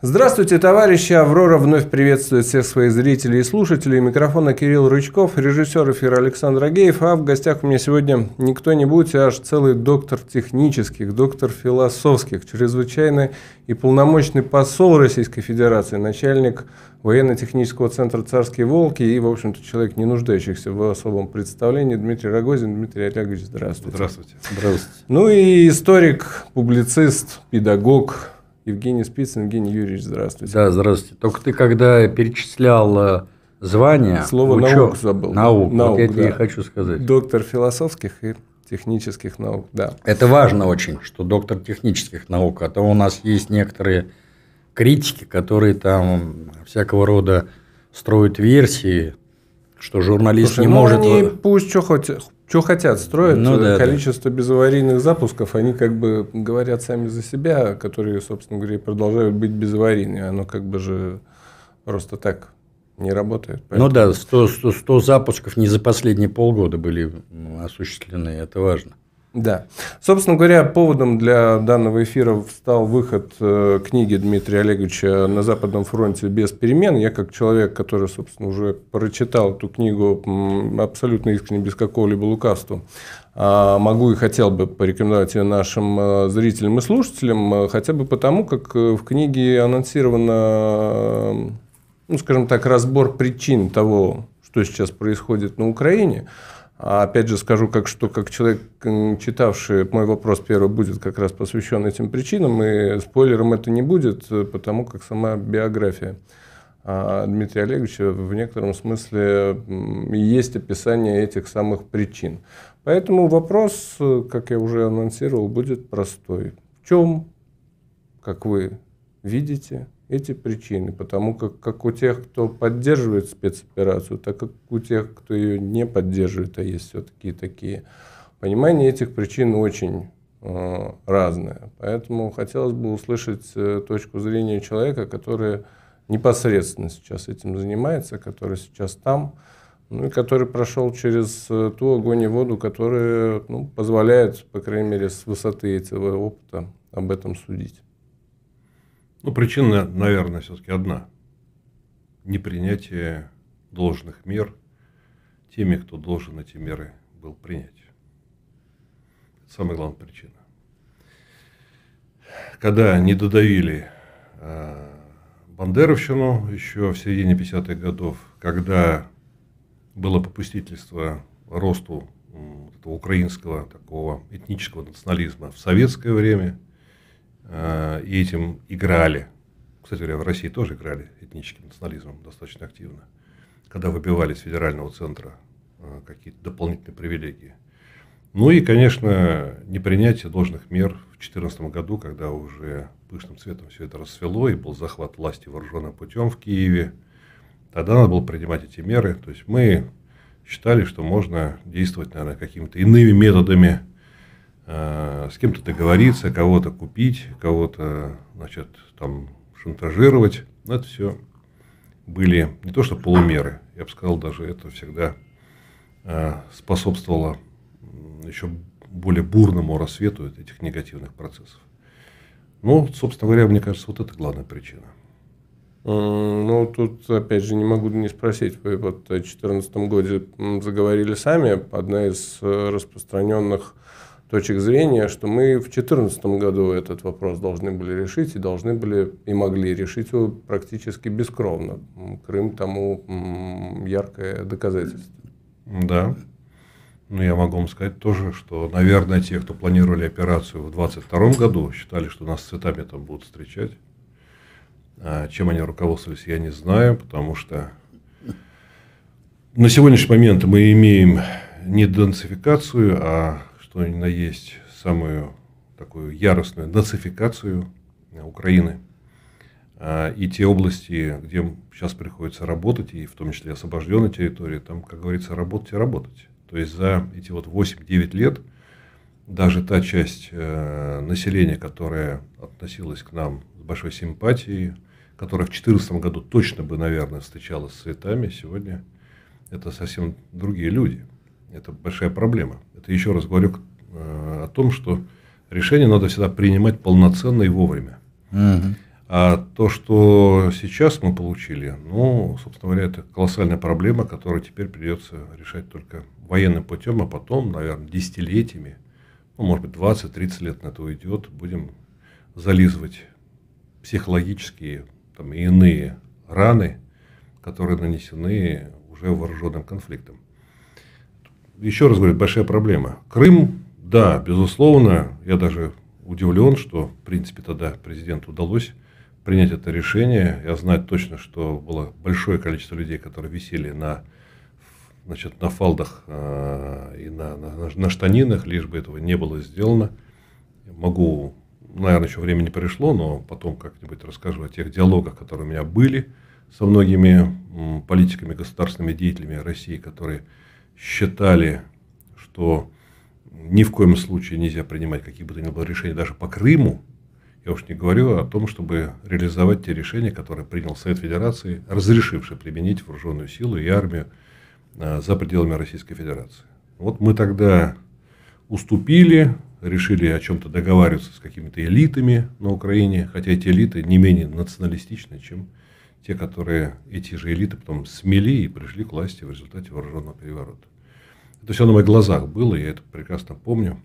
Здравствуйте, товарищи! Аврора вновь приветствует всех своих зрителей и слушателей. Микрофона Кирилл Рычков, режиссер эфира Александр Агеев. А в гостях у меня сегодня не кто-нибудь, а аж целый доктор технических, доктор философских, чрезвычайный и полномочный посол Российской Федерации, начальник военно-технического центра «Царские волки» и, в общем-то, человек, не нуждающихся в особом представлении, Дмитрий Рогозин. Дмитрий Олегович, здравствуйте. Здравствуйте. Здравствуйте. Ну и историк, публицист, педагог, Евгений Спицын, Евгений Юрьевич, здравствуйте. Да, здравствуйте. Только ты когда перечислял э, звания... Слово учёк, наук забыл. Наук, наук вот я да. тебе хочу сказать. Доктор философских и технических наук, да. Это важно очень, что доктор технических наук, а то у нас есть некоторые критики, которые там всякого рода строят версии, что журналист Слушай, не ну может... Они пусть что хоть, что хотят, строят ну, э, да, количество да. безаварийных запусков, они как бы говорят сами за себя, которые, собственно говоря, продолжают быть безаварийными, оно как бы же просто так не работает. Ну поэтому... Ну да, 100, 100, 100 запусков не за последние полгода были осуществлены, это важно. Да. Собственно говоря, поводом для данного эфира стал выход э, книги Дмитрия Олеговича «На Западном фронте без перемен». Я как человек, который, собственно, уже прочитал эту книгу абсолютно искренне, без какого-либо лукавства, а, могу и хотел бы порекомендовать ее нашим э, зрителям и слушателям, э, хотя бы потому, как в книге анонсировано, ну, скажем так, разбор причин того, что сейчас происходит на Украине – а опять же скажу, как, что как человек, читавший мой вопрос первый, будет как раз посвящен этим причинам, и спойлером это не будет, э, потому как сама биография а, Дмитрия Олеговича в некотором смысле есть описание этих самых причин. Поэтому вопрос, э, как я уже анонсировал, будет простой. В чем, как вы видите, эти причины, потому как, как у тех, кто поддерживает спецоперацию, так как у тех, кто ее не поддерживает, а есть все-таки такие. Понимание этих причин очень э, разное. Поэтому хотелось бы услышать э, точку зрения человека, который непосредственно сейчас этим занимается, который сейчас там, ну и который прошел через э, ту огонь и воду, которая ну, позволяет, по крайней мере, с высоты этого опыта об этом судить. Ну, причина, наверное, все-таки одна. Непринятие должных мер теми, кто должен эти меры был принять. самая главная причина. Когда не додавили э, Бандеровщину еще в середине 50-х годов, когда было попустительство росту этого украинского такого этнического национализма в советское время – Э, и этим играли. Кстати говоря, в России тоже играли этническим национализмом достаточно активно, когда выбивали с федерального центра э, какие-то дополнительные привилегии. Ну и, конечно, непринятие должных мер в 2014 году, когда уже пышным цветом все это расцвело, и был захват власти вооруженным путем в Киеве. Тогда надо было принимать эти меры. То есть мы считали, что можно действовать, наверное, какими-то иными методами, Э, с кем-то договориться, кого-то купить, кого-то, значит, там шантажировать. Но ну, это все были не то что полумеры, я бы сказал, даже это всегда э, способствовало еще более бурному рассвету этих негативных процессов. Ну, собственно говоря, мне кажется, вот это главная причина. Э, ну, тут, опять же, не могу не спросить. Вы вот в 2014 году заговорили сами. Одна из распространенных точек зрения, что мы в 2014 году этот вопрос должны были решить и должны были и могли решить его практически бескровно. Крым тому яркое доказательство. Да. Ну, я могу вам сказать тоже, что, наверное, те, кто планировали операцию в 2022 году, считали, что нас с цветами там будут встречать. А чем они руководствовались, я не знаю, потому что на сегодняшний момент мы имеем не денацификацию, а что ни на есть самую такую яростную нацификацию э, Украины. А, и те области, где сейчас приходится работать, и в том числе освобожденные территории, там, как говорится, работать и работать. То есть за эти вот 8-9 лет даже та часть э, населения, которая относилась к нам с большой симпатией, которая в 2014 году точно бы, наверное, встречалась с цветами, сегодня это совсем другие люди. Это большая проблема. Это еще раз говорю э, о том, что решение надо всегда принимать полноценно и вовремя. А то, что сейчас мы получили, ну, собственно говоря, это колоссальная проблема, которую теперь придется решать только военным путем, а потом, наверное, десятилетиями, ну, может быть, 20-30 лет на это уйдет, будем зализывать психологические там, и иные раны, которые нанесены уже вооруженным конфликтом еще раз говорю, большая проблема. Крым, да, безусловно, я даже удивлен, что, в принципе, тогда президенту удалось принять это решение. Я знаю точно, что было большое количество людей, которые висели на, значит, на фалдах э, и на, на, на штанинах, лишь бы этого не было сделано. Могу, наверное, еще время не пришло, но потом как-нибудь расскажу о тех диалогах, которые у меня были со многими политиками, государственными деятелями России, которые считали, что ни в коем случае нельзя принимать какие бы то ни было решения даже по Крыму, я уж не говорю о том, чтобы реализовать те решения, которые принял Совет Федерации, разрешивший применить вооруженную силу и армию а, за пределами Российской Федерации. Вот мы тогда уступили, решили о чем-то договариваться с какими-то элитами на Украине, хотя эти элиты не менее националистичны, чем те, которые эти же элиты потом смели и пришли к власти в результате вооруженного переворота. Это все на моих глазах было, я это прекрасно помню.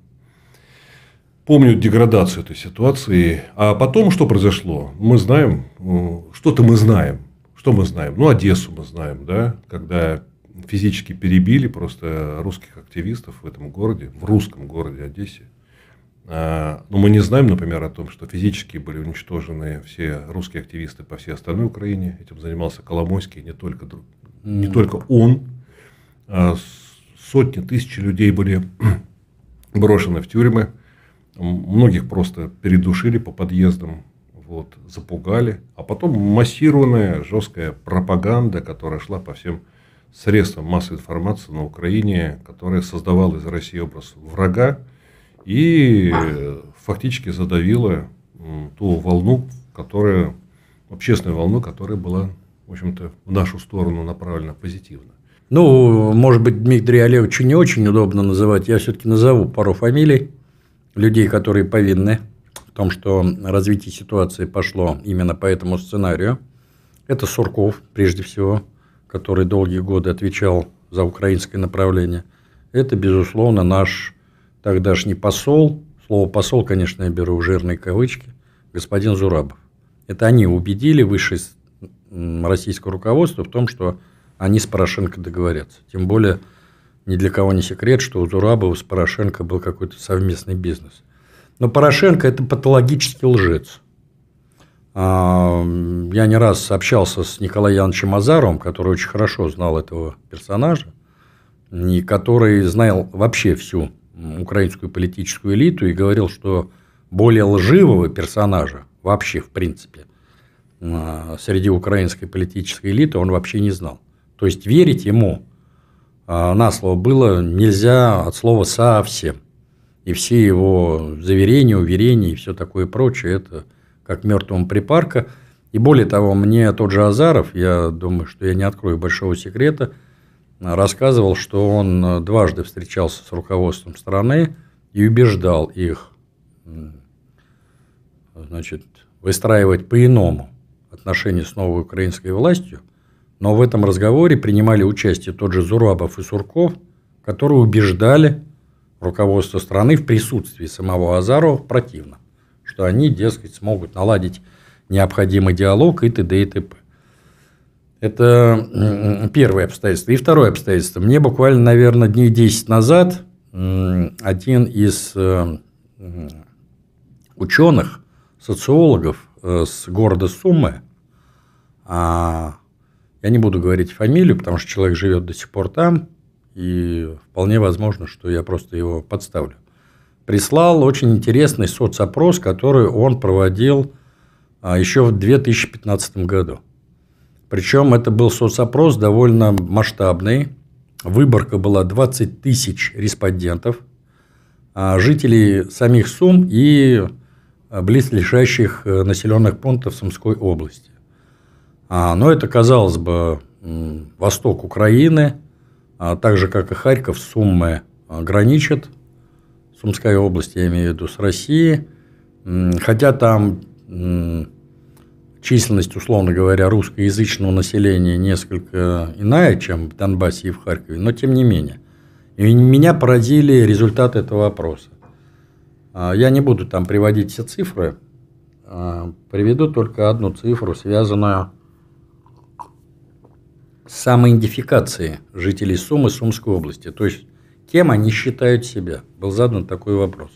Помню деградацию этой ситуации. А потом что произошло? Мы знаем, ну, что-то мы знаем. Что мы знаем? Ну, Одессу мы знаем, да, когда физически перебили просто русских активистов в этом городе, в русском городе Одессе. А, Но ну, мы не знаем, например, о том, что физически были уничтожены все русские активисты по всей остальной Украине. Этим занимался Коломойский, не только, друг, не только он. А, сотни, тысяч людей были брошены в тюрьмы. Многих просто передушили по подъездам, вот, запугали. А потом массированная жесткая пропаганда, которая шла по всем средствам массовой информации на Украине, которая создавала из России образ врага, и фактически задавила ту волну, которая, общественную волну, которая была, в общем-то, в нашу сторону направлена позитивно. Ну, может быть, Дмитрия Олеговича не очень удобно называть. Я все-таки назову пару фамилий людей, которые повинны в том, что развитие ситуации пошло именно по этому сценарию. Это Сурков, прежде всего, который долгие годы отвечал за украинское направление. Это, безусловно, наш тогдашний посол, слово «посол», конечно, я беру в жирные кавычки, господин Зурабов. Это они убедили высшее российское руководство в том, что они с Порошенко договорятся. Тем более, ни для кого не секрет, что у Зурабова с Порошенко был какой-то совместный бизнес. Но Порошенко – это патологический лжец. А, я не раз общался с Николаем Яновичем Азаровым, который очень хорошо знал этого персонажа, и который знал вообще всю украинскую политическую элиту и говорил, что более лживого персонажа вообще, в принципе, а, среди украинской политической элиты он вообще не знал. То есть верить ему а, на слово было нельзя от слова совсем. И все его заверения, уверения и все такое прочее, это как мертвому припарка. И более того, мне тот же Азаров, я думаю, что я не открою большого секрета, рассказывал, что он э, дважды встречался с руководством страны и убеждал их значит, выстраивать по-иному отношения с новой украинской властью, но в этом разговоре принимали участие тот же Зурабов и Сурков, которые убеждали руководство страны в присутствии самого Азарова противно, что они, дескать, смогут наладить необходимый диалог и т.д. и т.п. Это первое обстоятельство. И второе обстоятельство. Мне буквально, наверное, дней 10 назад один из э, ученых, социологов э, с города Сумы, а, я не буду говорить фамилию, потому что человек живет до сих пор там, и вполне возможно, что я просто его подставлю, прислал очень интересный соцопрос, который он проводил а, еще в 2015 году. Причем это был соцопрос довольно масштабный. Выборка была 20 тысяч респондентов, а, жителей самих Сум и а, близлежащих э, населенных пунктов Сумской области. А, но это, казалось бы, восток Украины, так же, как и Харьков, Суммы граничат, Сумская область, я имею в виду, с Россией, хотя там численность, условно говоря, русскоязычного населения несколько иная, чем в Донбассе и в Харькове, но тем не менее. И меня поразили результаты этого опроса. А, я не буду там приводить все цифры, а, приведу только одну цифру, связанную с самоидентификацией жителей Сумы Сумской области. То есть, кем они считают себя? Был задан такой вопрос.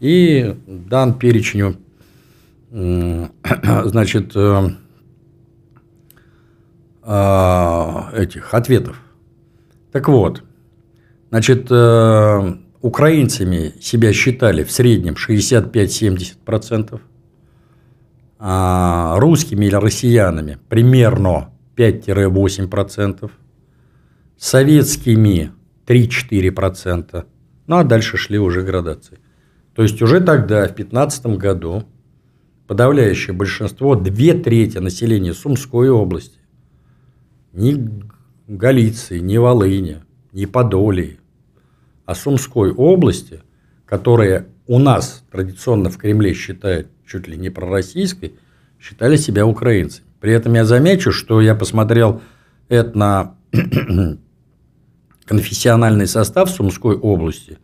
И дан перечень значит, э, а, этих ответов. Так вот, значит, э, украинцами себя считали в среднем 65-70%, а русскими или россиянами примерно 5-8%, советскими 3-4%, ну а дальше шли уже градации. То есть уже тогда, в 2015 году, подавляющее большинство, две трети населения Сумской области, ни Галиции, ни Волыни, ни Подолии, а Сумской области, которая у нас традиционно в Кремле считают чуть ли не пророссийской, считали себя украинцами. При этом я замечу, что я посмотрел этно конфессиональный состав Сумской области,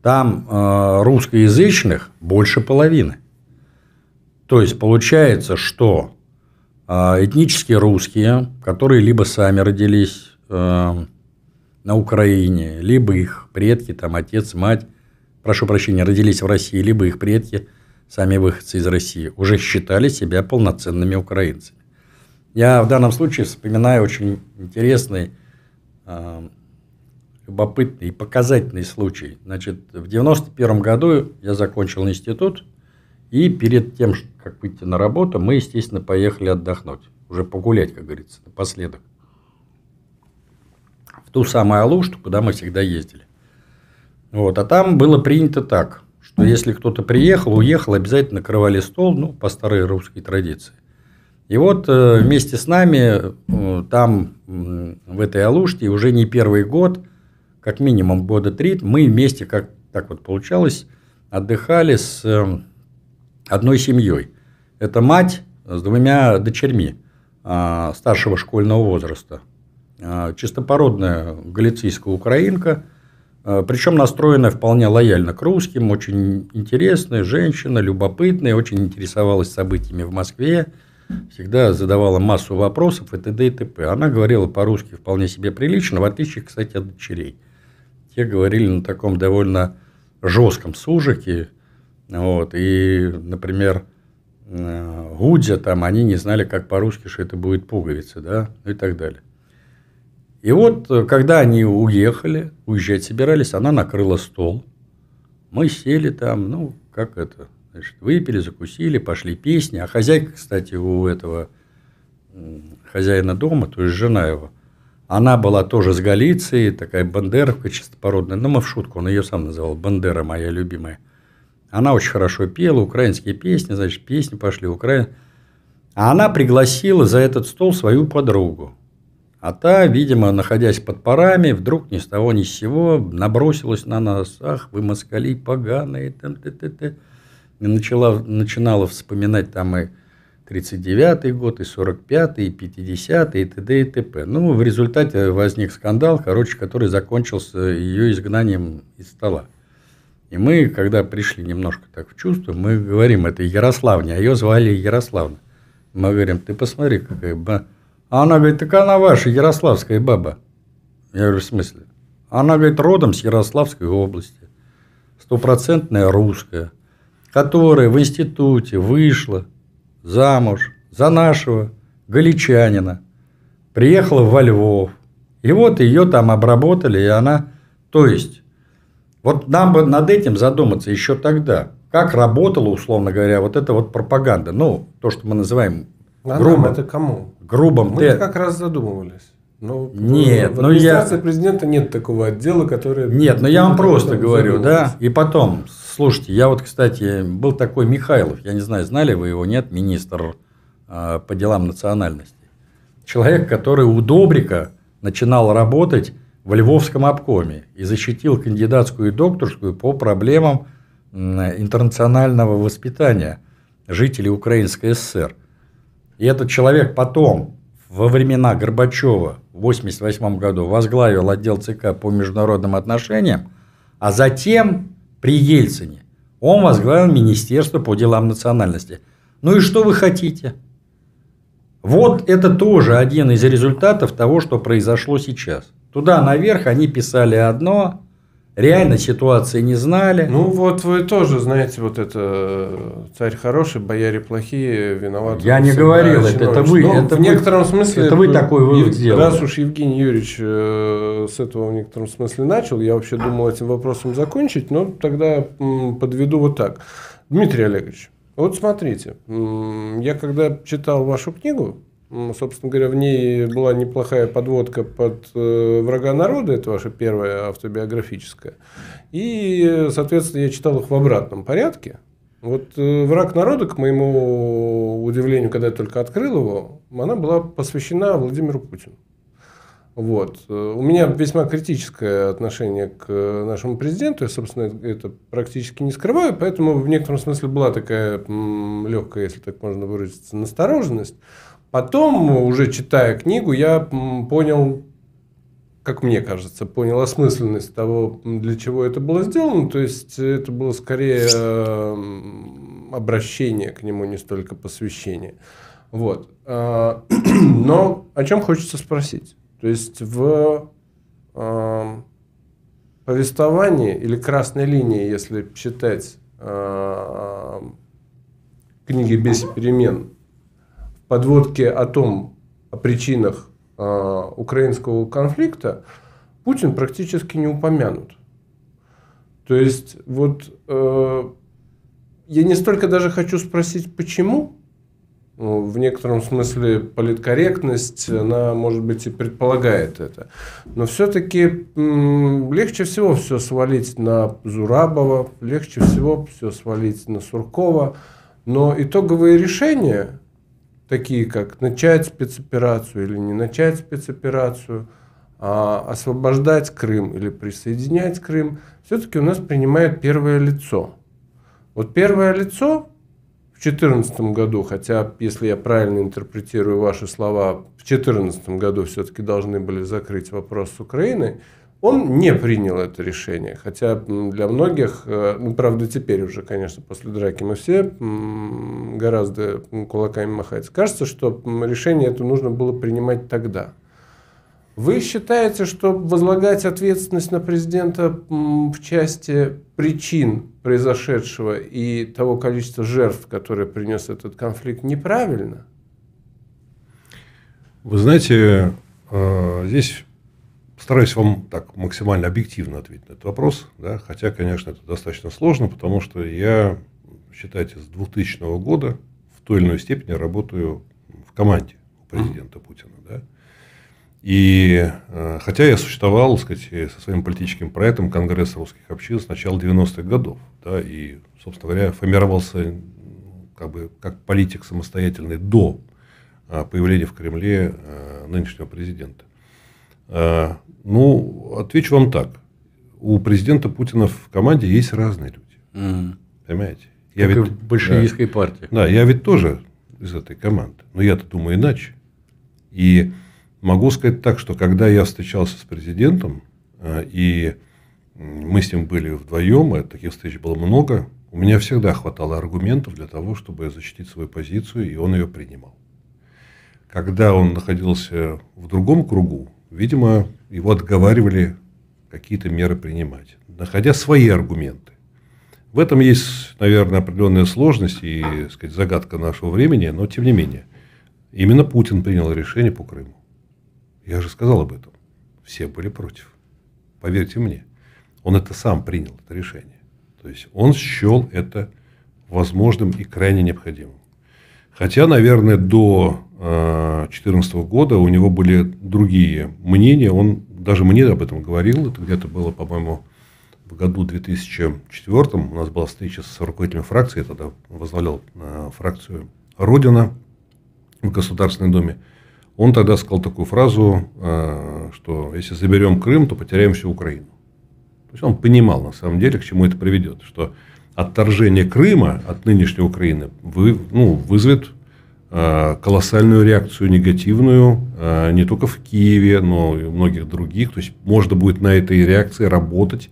там э, русскоязычных больше половины. То есть получается, что а, этнические русские, которые либо сами родились э, на Украине, либо их предки, там отец, мать, прошу прощения, родились в России, либо их предки, сами выходцы из России, уже считали себя полноценными украинцами. Я в данном случае вспоминаю очень интересный, э, любопытный и показательный случай. Значит, в 91 году я закончил институт, и перед тем, как выйти на работу, мы, естественно, поехали отдохнуть. Уже погулять, как говорится, напоследок. В ту самую Алушту, куда мы всегда ездили. Вот. А там было принято так, что если кто-то приехал, уехал, обязательно накрывали стол, ну, по старой русской традиции. И вот э, вместе с нами э, там, э, в этой Алуште, уже не первый год, как минимум года три, мы вместе, как так вот получалось, отдыхали с э, одной семьей. Это мать с двумя дочерьми а, старшего школьного возраста. А, чистопородная галицийская украинка, а, причем настроенная вполне лояльно к русским, очень интересная женщина, любопытная, очень интересовалась событиями в Москве, всегда задавала массу вопросов и т.д. и т.п. Она говорила по-русски вполне себе прилично, в отличие, кстати, от дочерей. Те говорили на таком довольно жестком сужике, вот, и, например, э, Гуджа, там, они не знали, как по-русски, что это будет пуговица, да, и так далее. И вот, э, когда они уехали, уезжать собирались, она накрыла стол. Мы сели там, ну, как это, значит, выпили, закусили, пошли песни. А хозяйка, кстати, у этого хозяина дома, то есть жена его, она была тоже с Галиции, такая бандеровка чистопородная. Ну, мы в шутку, он ее сам называл, бандера моя любимая – она очень хорошо пела, украинские песни, значит, песни пошли украин. А она пригласила за этот стол свою подругу. А та, видимо, находясь под парами, вдруг ни с того ни с сего набросилась на нас. Ах, вы москали поганые, там, ты, ты, ты. И начала, начинала вспоминать там и 39-й год, и 45-й, и 50-й, и т.д. и т.п. Ну, в результате возник скандал, короче, который закончился ее изгнанием из стола. И мы, когда пришли немножко так в чувство, мы говорим, это Ярославня, а ее звали Ярославна. Мы говорим, ты посмотри, какая баба. А она говорит, так она ваша, ярославская баба. Я говорю, в смысле? Она, говорит, родом с Ярославской области, стопроцентная русская, которая в институте вышла замуж за нашего галичанина, приехала во Львов. И вот ее там обработали, и она... То есть, вот нам бы над этим задуматься еще тогда. Как работала, условно говоря, вот эта вот пропаганда. Ну, то, что мы называем а грубым. это кому? Грубым. Мы ты... как раз задумывались. Но ну, нет, в но ну администрации я... президента нет такого отдела, который... Нет, но ну я вам просто говорю, да. И потом, слушайте, я вот, кстати, был такой Михайлов, я не знаю, знали вы его, нет, министр э, по делам национальности. Человек, который у Добрика начинал работать в Львовском обкоме и защитил кандидатскую и докторскую по проблемам интернационального воспитания жителей Украинской ССР. И этот человек потом, во времена Горбачева в 1988 году, возглавил отдел ЦК по международным отношениям, а затем при Ельцине он возглавил Министерство по делам национальности. Ну и что вы хотите? Вот это тоже один из результатов того, что произошло сейчас. Туда наверх они писали одно, реально ситуации не знали. Ну вот вы тоже знаете вот это царь хороший, бояре плохие, виноваты. Я не говорил это, это вы. Ну, это в вы, некотором смысле. Это вы такой вывод сделали. Раз уж Евгений Юрьевич э, с этого в некотором смысле начал, я вообще думал этим вопросом закончить, но тогда м, подведу вот так. Дмитрий Олегович, вот смотрите, м, я когда читал вашу книгу, собственно говоря, в ней была неплохая подводка под э, «Врага народа», это ваша первая автобиографическая. И, соответственно, я читал их в обратном порядке. Вот э, «Враг народа», к моему удивлению, когда я только открыл его, она была посвящена Владимиру Путину. Вот. Э, у меня весьма критическое отношение к нашему президенту. Я, собственно, это практически не скрываю, поэтому в некотором смысле была такая легкая, если так можно выразиться, настороженность. Потом, уже читая книгу, я понял, как мне кажется, понял осмысленность того, для чего это было сделано. То есть это было скорее обращение к нему, не столько посвящение. Вот. А, но о чем хочется спросить? То есть в а, повествовании или красной линии, если считать а, книги без перемен, подводке о том, о причинах э, украинского конфликта, Путин практически не упомянут. То есть, вот э, я не столько даже хочу спросить, почему. Ну, в некотором смысле политкорректность, она, может быть, и предполагает это. Но все-таки м- легче всего все свалить на Зурабова, легче всего все свалить на Суркова. Но итоговые решения такие как начать спецоперацию или не начать спецоперацию, а освобождать Крым или присоединять Крым, все-таки у нас принимает первое лицо. Вот первое лицо в 2014 году, хотя, если я правильно интерпретирую ваши слова, в 2014 году все-таки должны были закрыть вопрос с Украиной, он не принял это решение, хотя для многих, э, ну, правда, теперь уже, конечно, после драки мы все гораздо кулаками махать. Кажется, что решение это нужно было принимать тогда. Вы считаете, что возлагать ответственность на президента в части причин произошедшего и того количества жертв, которые принес этот конфликт, неправильно? Вы знаете, э, здесь Стараюсь вам так максимально объективно ответить на этот вопрос, да, хотя, конечно, это достаточно сложно, потому что я, считайте, с 2000 года в той или иной степени работаю в команде у президента Путина. Да. И э, хотя я существовал, так сказать, э, со своим политическим проектом Конгресс русских общин с начала 90-х годов, да, и, собственно говоря, формировался как бы как политик самостоятельный до а, появления в Кремле э, нынешнего президента. Э, ну, отвечу вам так. У президента Путина в команде есть разные люди. Угу. Понимаете? Я ведь, и в большевистской да, партии. Да, я ведь тоже из этой команды. Но я-то думаю иначе. И могу сказать так, что когда я встречался с президентом, э, и мы с ним были вдвоем, и таких встреч было много, у меня всегда хватало аргументов для того, чтобы защитить свою позицию, и он ее принимал. Когда он находился в другом кругу, Видимо, его отговаривали какие-то меры принимать, находя свои аргументы. В этом есть, наверное, определенная сложность и сказать, загадка нашего времени, но тем не менее. Именно Путин принял решение по Крыму. Я же сказал об этом. Все были против. Поверьте мне, он это сам принял, это решение. То есть он счел это возможным и крайне необходимым. Хотя, наверное, до 2014 года у него были другие мнения. Он даже мне об этом говорил. Это где-то было, по-моему, в году 2004. У нас была встреча с руководителем фракции. Я тогда возглавлял э, фракцию «Родина» в Государственной Думе. Он тогда сказал такую фразу, э, что если заберем Крым, то потеряем всю Украину. То есть он понимал на самом деле, к чему это приведет, что отторжение Крыма от нынешней Украины вы, ну, вызовет Э, колоссальную реакцию негативную э, не только в Киеве, но и в многих других. То есть можно будет на этой реакции работать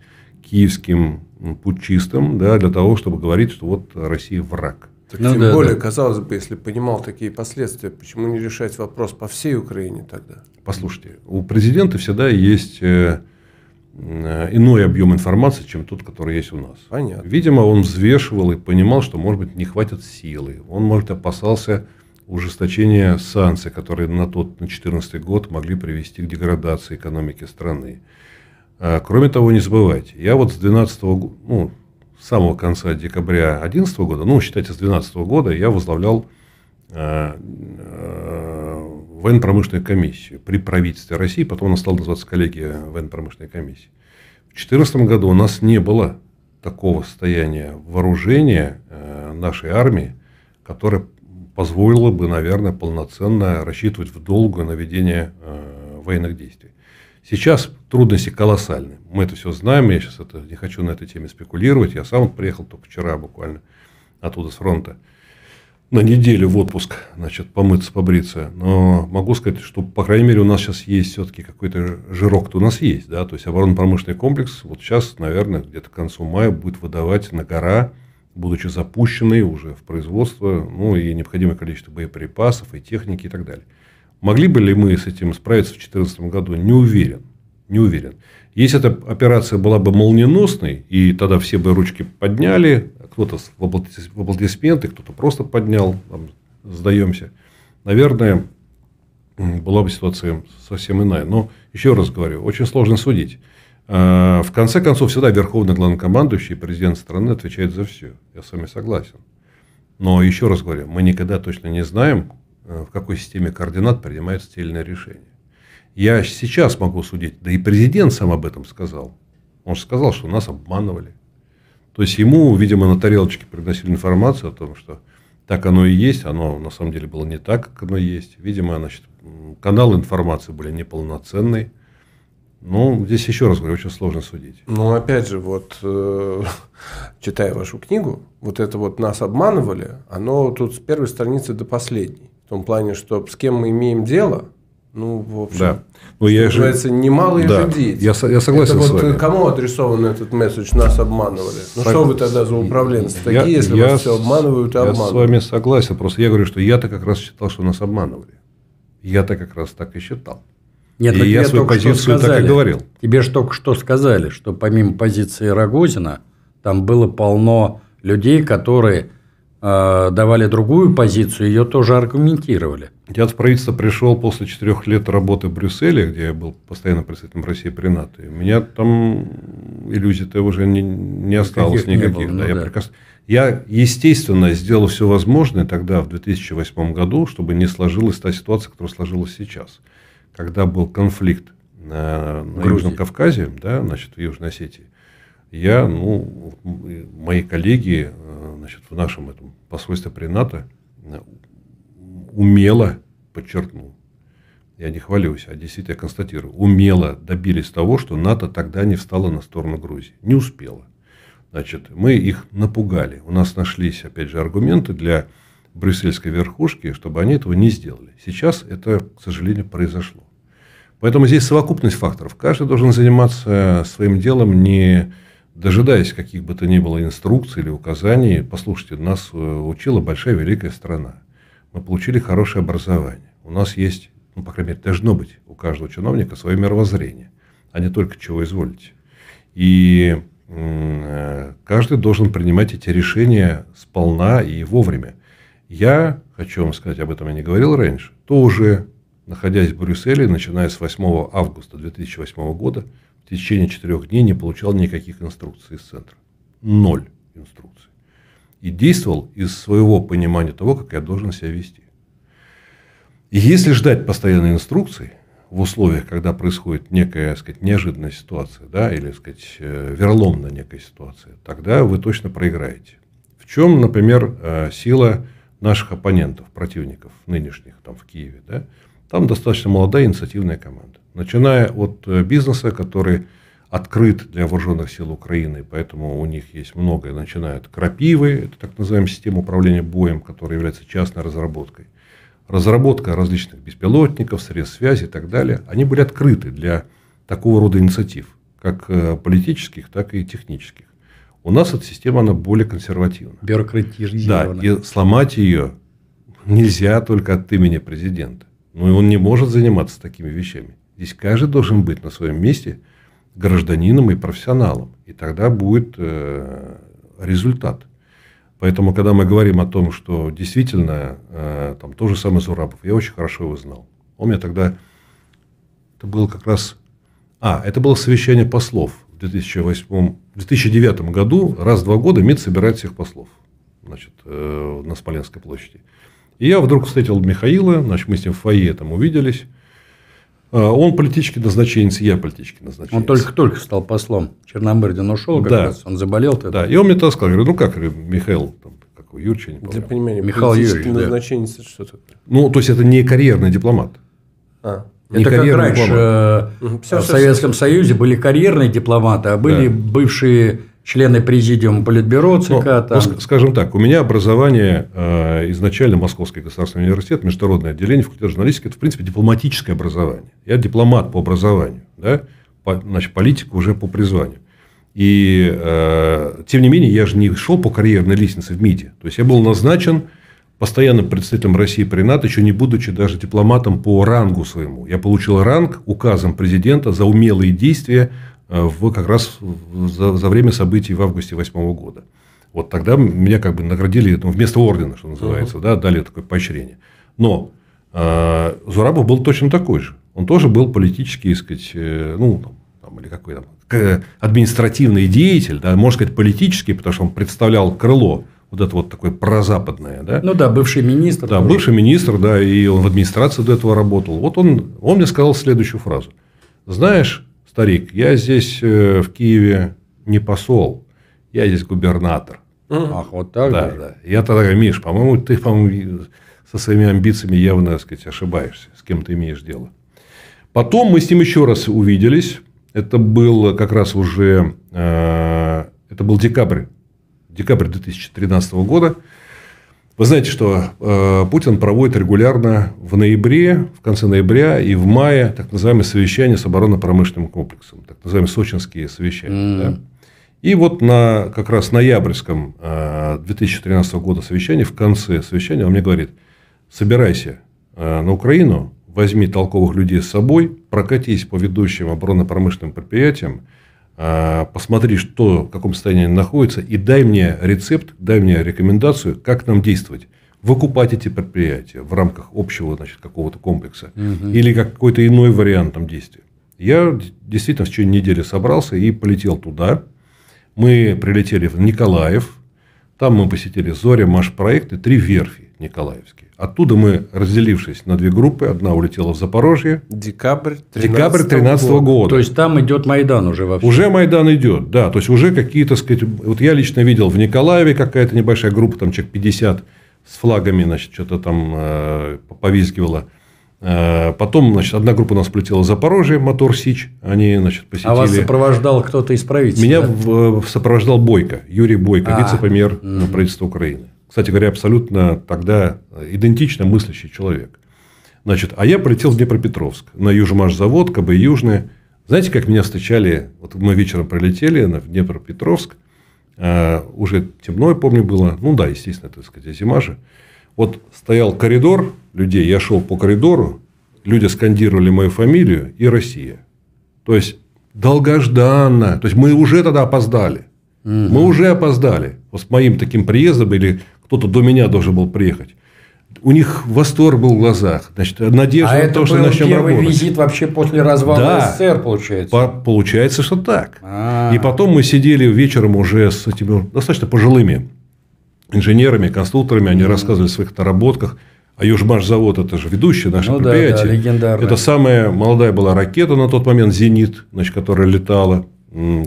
киевским путчистам да, для того, чтобы говорить, что вот Россия враг. Так, ну, тем да, более, да. казалось бы, если понимал такие последствия, почему не решать вопрос по всей Украине тогда? Послушайте, у президента всегда есть э, иной объем информации, чем тот, который есть у нас. Понятно. Видимо, он взвешивал и понимал, что, может быть, не хватит силы. Он, может, опасался ужесточение санкций, которые на тот, на 2014 год могли привести к деградации экономики страны. А, кроме того, не забывайте, я вот с 12 ну, с самого конца декабря 2011 года, ну, считайте, с 2012 года я возглавлял э, военно-промышленную комиссию при правительстве России, потом она стала называться коллегия военно-промышленной комиссии. В 2014 году у нас не было такого состояния вооружения нашей армии, которое позволило бы, наверное, полноценно рассчитывать в долгую на ведение э, военных действий. Сейчас трудности колоссальны. Мы это все знаем, я сейчас это, не хочу на этой теме спекулировать. Я сам приехал только вчера буквально оттуда с фронта на неделю в отпуск, значит, помыться, побриться. Но могу сказать, что, по крайней мере, у нас сейчас есть все-таки какой-то жирок-то у нас есть, да, то есть оборонно-промышленный комплекс вот сейчас, наверное, где-то к концу мая будет выдавать на гора будучи запущенной уже в производство, ну и необходимое количество боеприпасов и техники и так далее. Могли бы ли мы с этим справиться в 2014 году? Не уверен. Не уверен. Если эта операция была бы молниеносной, и тогда все бы ручки подняли, кто-то в аплодисменты, кто-то просто поднял, там, сдаемся, наверное, была бы ситуация совсем иная. Но еще раз говорю, очень сложно судить. Э, в конце концов, всегда верховный главнокомандующий, президент страны отвечает за все. Я с вами согласен. Но еще раз говорю, мы никогда точно не знаем, э, в какой системе координат принимается те решение. Я сейчас могу судить, да и президент сам об этом сказал. Он же сказал, что нас обманывали. То есть ему, видимо, на тарелочке приносили информацию о том, что так оно и есть, оно на самом деле было не так, как оно есть. Видимо, значит, каналы информации были неполноценные. Ну, здесь еще раз говорю, очень сложно судить. Ну, опять же, вот э, читая вашу книгу, вот это вот нас обманывали, оно тут с первой страницы до последней. В том плане, что с кем мы имеем дело, ну, в общем, да. ну, я называется, же... немалые да. же Я, я согласен это с вот э, вами. Кому адресован этот месседж «нас обманывали»? Ну, Сог... что вы тогда за управленцы я, такие, если я, вас все обманывают и я обманывают? Я с вами согласен. Просто я говорю, что я-то как раз считал, что нас обманывали. Я-то как раз так и считал. Нет, ну и я свою позицию так и говорил. Тебе же только что сказали, что помимо позиции Рогозина, там было полно людей, которые э, давали другую позицию, ее тоже аргументировали. Я в правительство пришел после четырех лет работы в Брюсселе, где я был постоянно представителем России при НАТО. И у меня там иллюзий-то уже не, не осталось никаких. никаких. Не было, да, ну, я, да. Прикас... я, естественно, сделал все возможное тогда, в 2008 году, чтобы не сложилась та ситуация, которая сложилась сейчас когда был конфликт э, на, на Южном Кавказе, да, значит, в Южной Осетии, я, ну, мои коллеги, э, значит, в нашем этом посольстве при НАТО э, умело подчеркнул, я не хвалюсь, а действительно я констатирую, умело добились того, что НАТО тогда не встало на сторону Грузии, не успела. Значит, мы их напугали. У нас нашлись, опять же, аргументы для брюссельской верхушки, чтобы они этого не сделали. Сейчас это, к сожалению, произошло. Поэтому здесь совокупность факторов. Каждый должен заниматься э, своим делом, не дожидаясь каких бы то ни было инструкций или указаний. Послушайте, нас э, учила большая великая страна. Мы получили хорошее образование. У нас есть, ну, по крайней мере, должно быть у каждого чиновника свое мировоззрение, а не только чего изволите. И э, каждый должен принимать эти решения сполна и вовремя. Я, хочу вам сказать, об этом я не говорил раньше, тоже, находясь в Брюсселе, начиная с 8 августа 2008 года, в течение четырех дней не получал никаких инструкций из центра. Ноль инструкций. И действовал из своего понимания того, как я должен себя вести. И если ждать постоянной инструкции в условиях, когда происходит некая, так сказать, неожиданная ситуация, да, или, так сказать, э, вероломная некая ситуация, тогда вы точно проиграете. В чем, например, э, сила наших оппонентов, противников нынешних там в Киеве, да, там достаточно молодая инициативная команда. Начиная от э, бизнеса, который открыт для вооруженных сил Украины, поэтому у них есть многое, начиная от крапивы, это так называемая система управления боем, которая является частной разработкой, разработка различных беспилотников, средств связи и так далее, они были открыты для такого рода инициатив, как э, политических, так и технических. У нас эта система, она более консервативна. Бюрократизирована. Да, и сломать ее нельзя только от имени президента. Но ну, и он не может заниматься такими вещами. Здесь каждый должен быть на своем месте гражданином и профессионалом. И тогда будет э, результат. Поэтому, когда мы говорим о том, что действительно э, там то же самое Зурабов, я очень хорошо его знал. Он меня тогда... Это было как раз... А, это было совещание послов в 2008 в 2009 году раз в два года МИД собирает всех послов значит, э, на Смоленской площади. И я вдруг встретил Михаила, значит, мы с ним в фойе там увиделись. А, он политический назначенец, я политический назначенец. Он только-только стал послом. Черномырдин ушел, как да. раз он заболел. Тогда. Да, и он мне тогда сказал, говорю, ну как, э, Михаил, там, как у я не помню. Для понимания, Михаил политический Юрьевич, назначенец да. что то Ну, то есть, это не карьерный дипломат. А. Это как раньше дипломат. Э, в Советском Союзе были карьерные дипломаты, а были да. бывшие члены президиума Политбюро ну, ЦК. Ну, там... скажем так, у меня образование э, изначально Московский государственный университет, международное отделение, факультет журналистики, это, в принципе, дипломатическое образование. Я дипломат по образованию, да? значит, политика уже по призванию. И, э, тем не менее, я же не шел по карьерной лестнице в МИДе. То есть, я был назначен постоянным представителем России при НАТО, еще не будучи даже дипломатом по рангу своему. Я получил ранг указом президента за умелые действия э, в, как раз за, за время событий в августе 2008 года. Вот тогда меня как бы наградили ну, вместо ордена, что называется, uh-huh. да, дали такое поощрение. Но э, Зурабов был точно такой же. Он тоже был политический, сказать, э, ну, там, или какой там, административный деятель, да, можно сказать, политический, потому что он представлял крыло вот это вот такое прозападное. Да? Ну да, бывший министр. Да, тоже. бывший министр, да, и он в администрации до этого работал. Вот он, он мне сказал следующую фразу. Знаешь, старик, я здесь э, в Киеве не посол, я здесь губернатор. Ах, вот так да, Да. Я тогда говорю, Миш, по-моему, ты, по со своими амбициями явно, так сказать, ошибаешься, с кем ты имеешь дело. Потом мы с ним еще раз увиделись. Это был как раз уже, э, это был декабрь декабрь 2013 года. Вы знаете, что э, Путин проводит регулярно в ноябре, в конце ноября и в мае так называемые совещания с оборонно-промышленным комплексом, так называемые сочинские совещания. Mm. Да? И вот на как раз ноябрьском э, 2013 года совещании, в конце совещания он мне говорит, собирайся э, на Украину, возьми толковых людей с собой, прокатись по ведущим оборонно-промышленным предприятиям, а, посмотри, что, в каком состоянии они находятся, и дай мне рецепт, дай мне рекомендацию, как нам действовать. Выкупать эти предприятия в рамках общего значит, какого-то комплекса угу. или какой-то иной вариант там действия. Я действительно в течение недели собрался и полетел туда. Мы прилетели в Николаев. Там мы посетили Зоря, Маш проект три верфи николаевские. Оттуда мы, разделившись на две группы, одна улетела в Запорожье. Декабрь 13, года. года. То есть там идет Майдан уже вообще? Уже Майдан идет, да. То есть уже какие-то, сказать, вот я лично видел в Николаеве какая-то небольшая группа, там человек 50 с флагами, значит, что-то там э, повизгивало. Э, потом, значит, одна группа у нас полетела в Запорожье, мотор Сич, они, значит, посетили. А вас сопровождал кто-то из правительства? Меня да? в, э, сопровождал Бойко, Юрий Бойко, а, вице-премьер угу. правительства Украины кстати говоря, абсолютно тогда идентично мыслящий человек. Значит, а я полетел в Днепропетровск на Южмашзавод, КБ Южный. Знаете, как меня встречали? Вот мы вечером прилетели в Днепропетровск. А, уже темно, я помню, было. Ну да, естественно, так сказать, зима же. Вот стоял коридор людей, я шел по коридору, люди скандировали мою фамилию и Россия. То есть долгожданно. То есть мы уже тогда опоздали. Угу. Мы уже опоздали. Вот с моим таким приездом или кто-то до меня должен был приехать. У них восторг был в глазах, значит, надежда а на это то, что был начнем первый работать. визит вообще после развала да, СССР, получается? По получается, что так. А-а-а. И потом мы сидели вечером уже с этими достаточно пожилыми инженерами, конструкторами, они mm-hmm. рассказывали о своих наработках. А Южмашзавод – это же ведущее наше ну, предприятие. Да, да, легендарное. Это самая молодая была ракета на тот момент «Зенит», значит, которая летала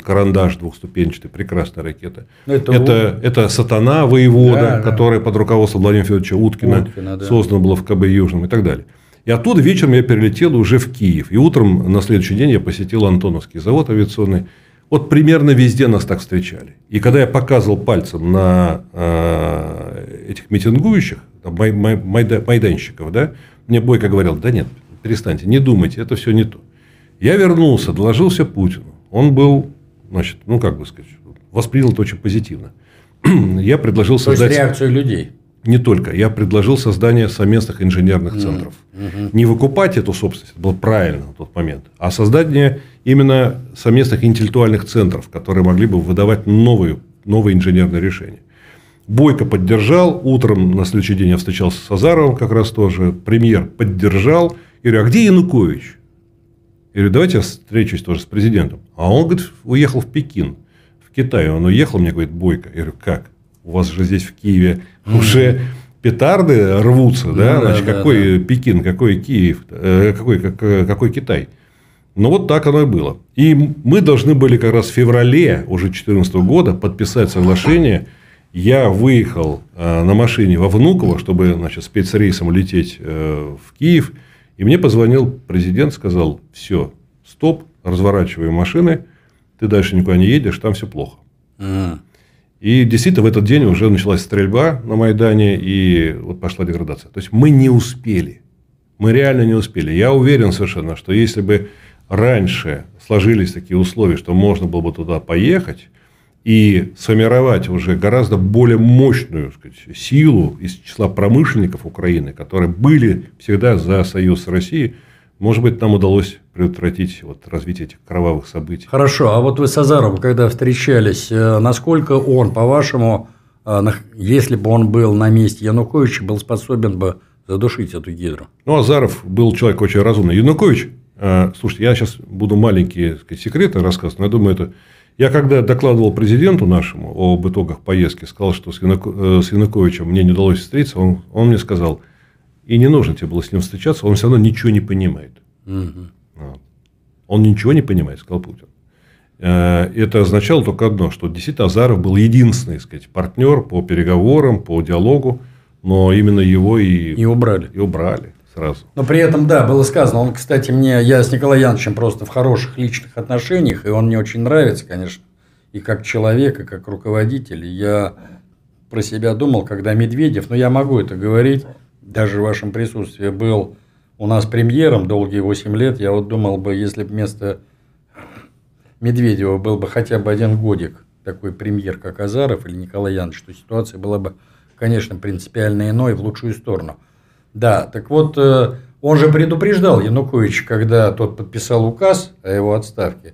карандаш двухступенчатый, прекрасная ракета. Ну, это, это, это сатана воевода, да, который да. под руководством Владимира Федоровича Уткина, Уткина да. создан был в КБ Южном и так далее. И оттуда вечером я перелетел уже в Киев. И утром на следующий день я посетил Антоновский завод авиационный. Вот примерно везде нас так встречали. И когда я показывал пальцем на э, этих митингующих, май, май, майданщиков, да, мне Бойко говорил, да нет, перестаньте, не думайте, это все не то. Я вернулся, доложился Путину он был, значит, ну как бы сказать, воспринял это очень позитивно. Я предложил То создать... Есть реакцию людей. Не только. Я предложил создание совместных инженерных центров. Mm-hmm. Не выкупать эту собственность, это было правильно в тот момент, а создание именно совместных интеллектуальных центров, которые могли бы выдавать новые, новые инженерные решения. Бойко поддержал. Утром на следующий день я встречался с Азаровым как раз тоже. Премьер поддержал. Я говорю, а где Янукович? Я говорю, давайте я встречусь тоже с президентом. А он, говорит, уехал в Пекин, в Китай. Он уехал, мне говорит, Бойко. Я говорю, как? У вас же здесь в Киеве уже петарды рвутся, да? Ну значит, какой Пекин, какой Киев, э, какой, э, какой Китай? Ну вот так оно и было. И мы должны были как раз в феврале уже 2014 года подписать соглашение. Я выехал э, на машине во Внуково, чтобы значит, спецрейсом лететь в Киев – и мне позвонил президент, сказал, все, стоп, разворачиваем машины, ты дальше никуда не едешь, там все плохо. А. И действительно в этот день уже началась стрельба на Майдане, и вот пошла деградация. То есть мы не успели. Мы реально не успели. Я уверен совершенно, что если бы раньше сложились такие условия, что можно было бы туда поехать, и сформировать уже гораздо более мощную сказать, силу из числа промышленников Украины, которые были всегда за союз с Россией, может быть, нам удалось предотвратить вот развитие этих кровавых событий. Хорошо, а вот вы с Азаром, когда встречались, э, насколько он, по-вашему, э, если бы он был на месте Януковича, был способен бы задушить эту гидру? Ну, Азаров был человек очень разумный. Янукович, э, слушайте, я сейчас буду маленькие сказать, секреты рассказывать, но я думаю, это я когда докладывал президенту нашему об итогах поездки, сказал, что с, Януковичем э, мне не удалось встретиться, он, он мне сказал, и не нужно тебе было с ним встречаться, он все равно ничего не понимает. Угу. Он ничего не понимает, сказал Путин. Э, это означало только одно, что действительно Азаров был единственный, сказать, партнер по переговорам, по диалогу, но именно его и... И убрали. И убрали сразу. Но при этом, да, было сказано. Он, кстати, мне, я с Николаем Яновичем просто в хороших личных отношениях, и он мне очень нравится, конечно, и как человек, и как руководитель. И я про себя думал, когда Медведев, но ну, я могу это говорить, даже в вашем присутствии был у нас премьером долгие 8 лет, я вот думал бы, если бы вместо Медведева был бы хотя бы один годик такой премьер, как Азаров или Николай Янович, то ситуация была бы, конечно, принципиально иной в лучшую сторону. Да, так вот, э, он же предупреждал Янукович, когда тот подписал указ о его отставке.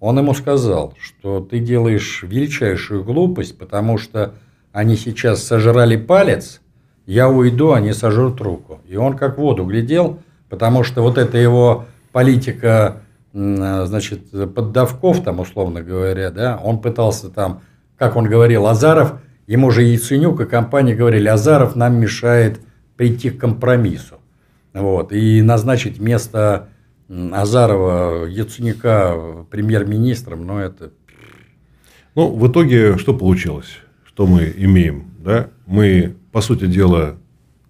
Он ему сказал, что ты делаешь величайшую глупость, потому что они сейчас сожрали палец, я уйду, они сожрут руку. И он как воду глядел, потому что вот эта его политика, значит, поддавков, там, условно говоря, да, он пытался там, как он говорил, Азаров, ему же Яценюк и компания говорили, Азаров нам мешает прийти к компромиссу. Вот, и назначить место Азарова, Яценюка премьер-министром, но ну, это... Ну, в итоге что получилось? Что мы имеем? Да? Мы, по сути дела,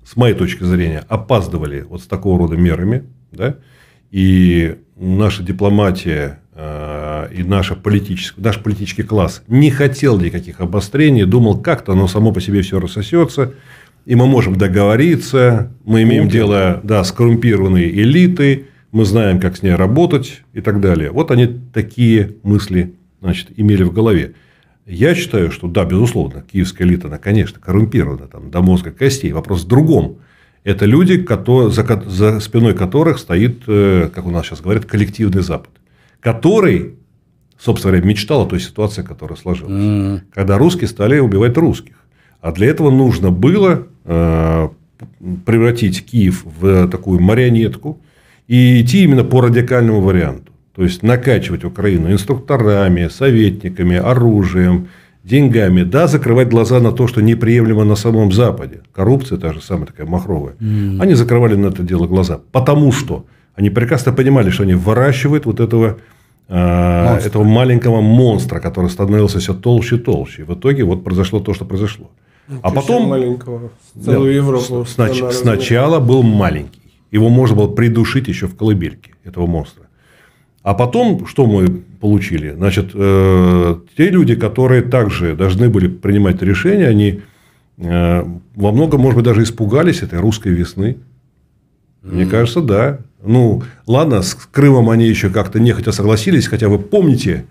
с моей точки зрения, опаздывали вот с такого рода мерами. Да? И наша дипломатия э, и наша политическая, наш политический класс не хотел никаких обострений, думал, как-то оно само по себе все рассосется и мы можем договориться, мы имеем дело да, с коррумпированной элитой, мы знаем, как с ней работать и так далее. Вот они такие мысли значит, имели в голове. Я считаю, что да, безусловно, киевская элита, она, конечно, коррумпирована там, до мозга костей. Вопрос в другом. Это люди, которые, за, за спиной которых стоит, э, как у нас сейчас говорят, коллективный Запад, который, собственно говоря, мечтал о той ситуации, которая сложилась, mm. когда русские стали убивать русских. А для этого нужно было Э, превратить Киев в такую марионетку и идти именно по радикальному варианту. То есть накачивать Украину инструкторами, советниками, оружием, деньгами. Да, закрывать глаза на то, что неприемлемо на самом Западе. Коррупция та же самая такая махровая. Mm. Они закрывали на это дело глаза. Потому что они прекрасно понимали, что они выращивают вот этого, э, этого маленького монстра, который становился все толще и толще. И в итоге вот произошло то, что произошло. Ну, а потом... Маленького. Целую да, Европу. Снач, сначала был маленький. Его можно было придушить еще в колыбельке, этого монстра. А потом, что мы получили? Значит, э, те люди, которые также должны были принимать решения, они э, во многом, может быть, даже испугались этой русской весны. Mm. Мне кажется, да. Ну, ладно, с Крымом они еще как-то нехотя согласились, хотя вы помните,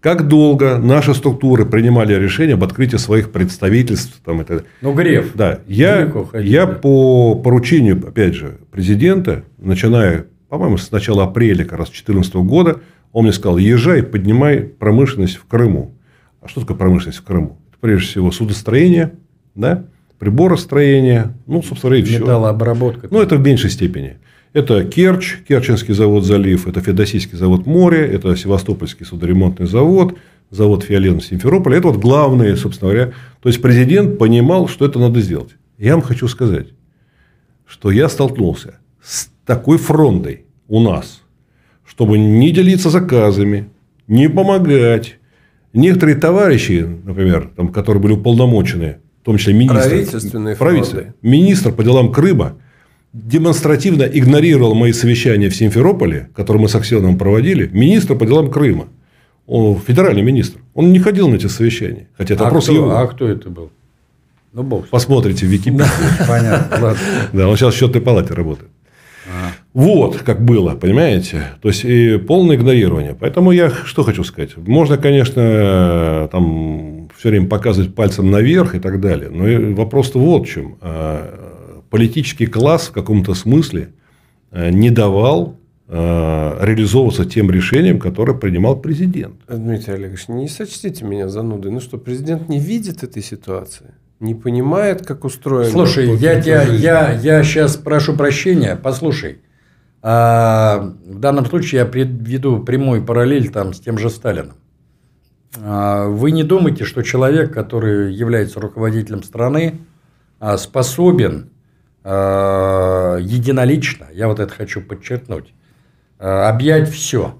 как долго наши структуры принимали решение об открытии своих представительств? Там, это... Ну, Греф. Да. Я, ходил, я да. по поручению, опять же, президента, начиная, по-моему, с начала апреля, как раз 2014 года, он мне сказал, езжай, поднимай промышленность в Крыму. А что такое промышленность в Крыму? Это прежде всего судостроение, да? приборостроение, ну, собственно, и все. Металлообработка. Ну, это в меньшей степени. Это Керч, Керченский завод «Залив», это Федосийский завод «Море», это Севастопольский судоремонтный завод, завод «Фиолен» в Симферополе. Это вот главные, собственно говоря. То есть, президент понимал, что это надо сделать. Я вам хочу сказать, что я столкнулся с такой фрондой у нас, чтобы не делиться заказами, не помогать. Некоторые товарищи, например, там, которые были уполномочены, в том числе министр, правительственные министр по делам Крыма – демонстративно игнорировал мои совещания в Симферополе, которые мы с Аксеновым проводили, министр по делам Крыма. Он федеральный министр. Он не ходил на эти совещания. Хотя это а вопрос кто, его. А кто это был? Ну, бог. Посмотрите в Википедии. Понятно. Да, он сейчас в счетной палате работает. А. Вот как было, понимаете? То есть, и полное игнорирование. Поэтому я что хочу сказать. Можно, конечно, там все время показывать пальцем наверх и так далее. Но вопрос-то вот в чем а, политический класс в каком-то смысле э, не давал э, реализовываться тем решением, которое принимал президент. Дмитрий Олегович, не сочтите меня занудой. Ну что, президент не видит этой ситуации? Не понимает, как устроено? Слушай, я, я, я, я сейчас прошу прощения. Послушай, а, в данном случае я приведу прямую параллель там, с тем же Сталином. А, вы не думайте, что человек, который является руководителем страны, а, способен Э, единолично, я вот это хочу подчеркнуть, э, объять все.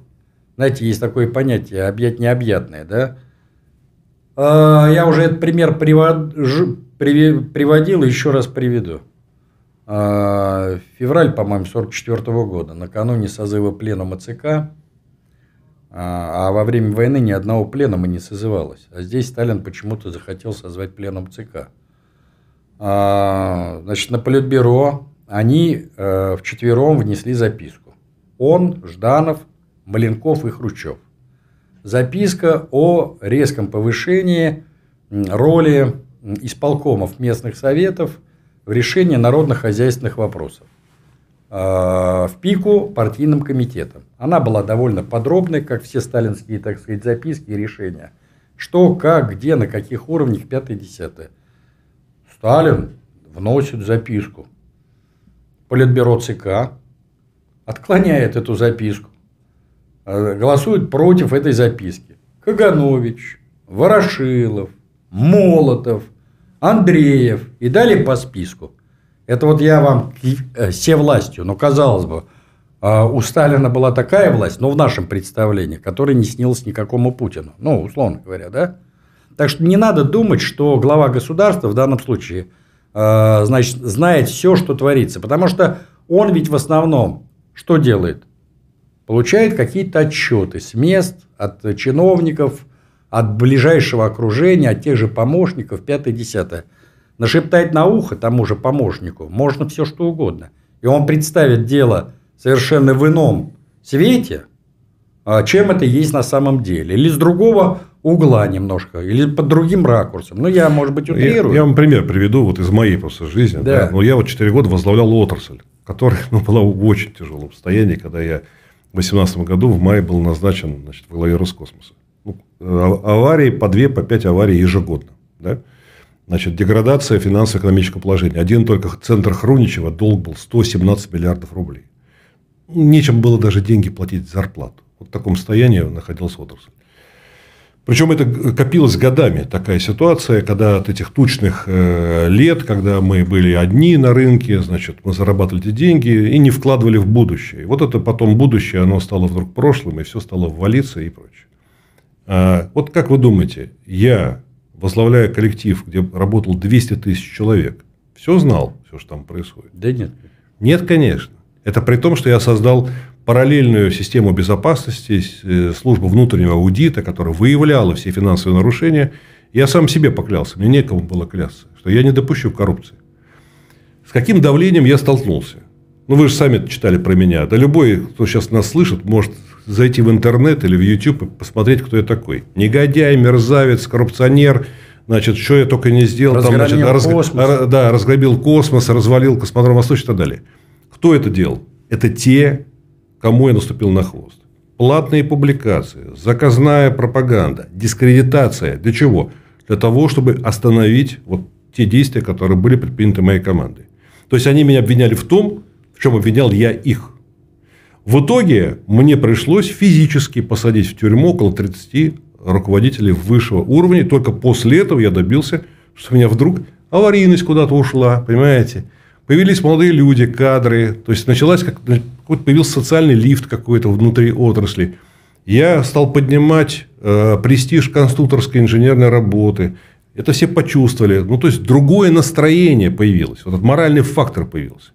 Знаете, есть такое понятие объять необъятное, да? Э, я уже этот пример приводил еще раз приведу. Февраль, по-моему, 44 года, накануне созыва пленума ЦК, а во время войны ни одного пленума не созывалось. А здесь Сталин почему-то захотел созвать пленум ЦК. А, значит, на Политбюро они э, вчетвером внесли записку. Он, Жданов, Маленков и Хрущев. Записка о резком повышении роли исполкомов местных советов в решении народно-хозяйственных вопросов а, в пику партийным комитетам Она была довольно подробной, как все сталинские, так сказать, записки и решения. Что, как, где, на каких уровнях, пятое, десятое. Сталин вносит записку. Политбюро ЦК отклоняет эту записку. Э, голосует против этой записки. Каганович, Ворошилов, Молотов, Андреев и далее по списку. Это вот я вам э, все властью, но казалось бы, э, у Сталина была такая власть, но в нашем представлении, которая не снилась никакому Путину. Ну, условно говоря, да? Так что не надо думать, что глава государства в данном случае э, значит, знает все, что творится. Потому что он ведь в основном что делает? Получает какие-то отчеты с мест, от чиновников, от ближайшего окружения, от тех же помощников, пятое-десятое. Нашептать на ухо тому же помощнику можно все что угодно. И он представит дело совершенно в ином свете, а, чем это есть на самом деле. Или с другого угла немножко или под другим ракурсом. Ну, я, может быть, утрирую. Я, я вам пример приведу вот из моей просто жизни. Да. Да? Но я вот 4 года возглавлял отрасль, которая ну, была в очень тяжелом состоянии, когда я в 2018 году в мае был назначен значит, во главе Роскосмоса. Ну, а, аварии по 2, по 5 аварий ежегодно. Да? Значит, деградация финансово-экономического положения. Один только центр Хруничева долг был 117 миллиардов рублей. Нечем было даже деньги платить зарплату. Вот в таком состоянии находился отрасль. Причем это копилось годами, такая ситуация, когда от этих тучных э, лет, когда мы были одни на рынке, значит, мы зарабатывали эти деньги и не вкладывали в будущее. вот это потом будущее, оно стало вдруг прошлым, и все стало ввалиться и прочее. А, вот как вы думаете, я, возглавляя коллектив, где работал 200 тысяч человек, все знал, все, что там происходит? Да нет. Нет, конечно. Это при том, что я создал параллельную систему безопасности, э, службу внутреннего аудита, которая выявляла все финансовые нарушения. Я сам себе поклялся, мне некому было клясться, что я не допущу коррупции. С каким давлением я столкнулся? Ну, вы же сами читали про меня. Да любой, кто сейчас нас слышит, может зайти в интернет или в YouTube и посмотреть, кто я такой. Негодяй, мерзавец, коррупционер, значит, что я только не сделал. там, значит, разг... Да, разграбил космос, развалил космодром Восточный и так далее. Кто это делал? Это те кому я наступил на хвост. Платные публикации, заказная пропаганда, дискредитация. Для чего? Для того, чтобы остановить вот те действия, которые были предприняты моей командой. То есть, они меня обвиняли в том, в чем обвинял я их. В итоге мне пришлось физически посадить в тюрьму около 30 руководителей высшего уровня. И только после этого я добился, что у меня вдруг аварийность куда-то ушла, понимаете? Появились молодые люди, кадры. То есть, началась как появился социальный лифт какой-то внутри отрасли. Я стал поднимать э, престиж конструкторской инженерной работы. Это все почувствовали. Ну, то есть, другое настроение появилось. Вот этот моральный фактор появился.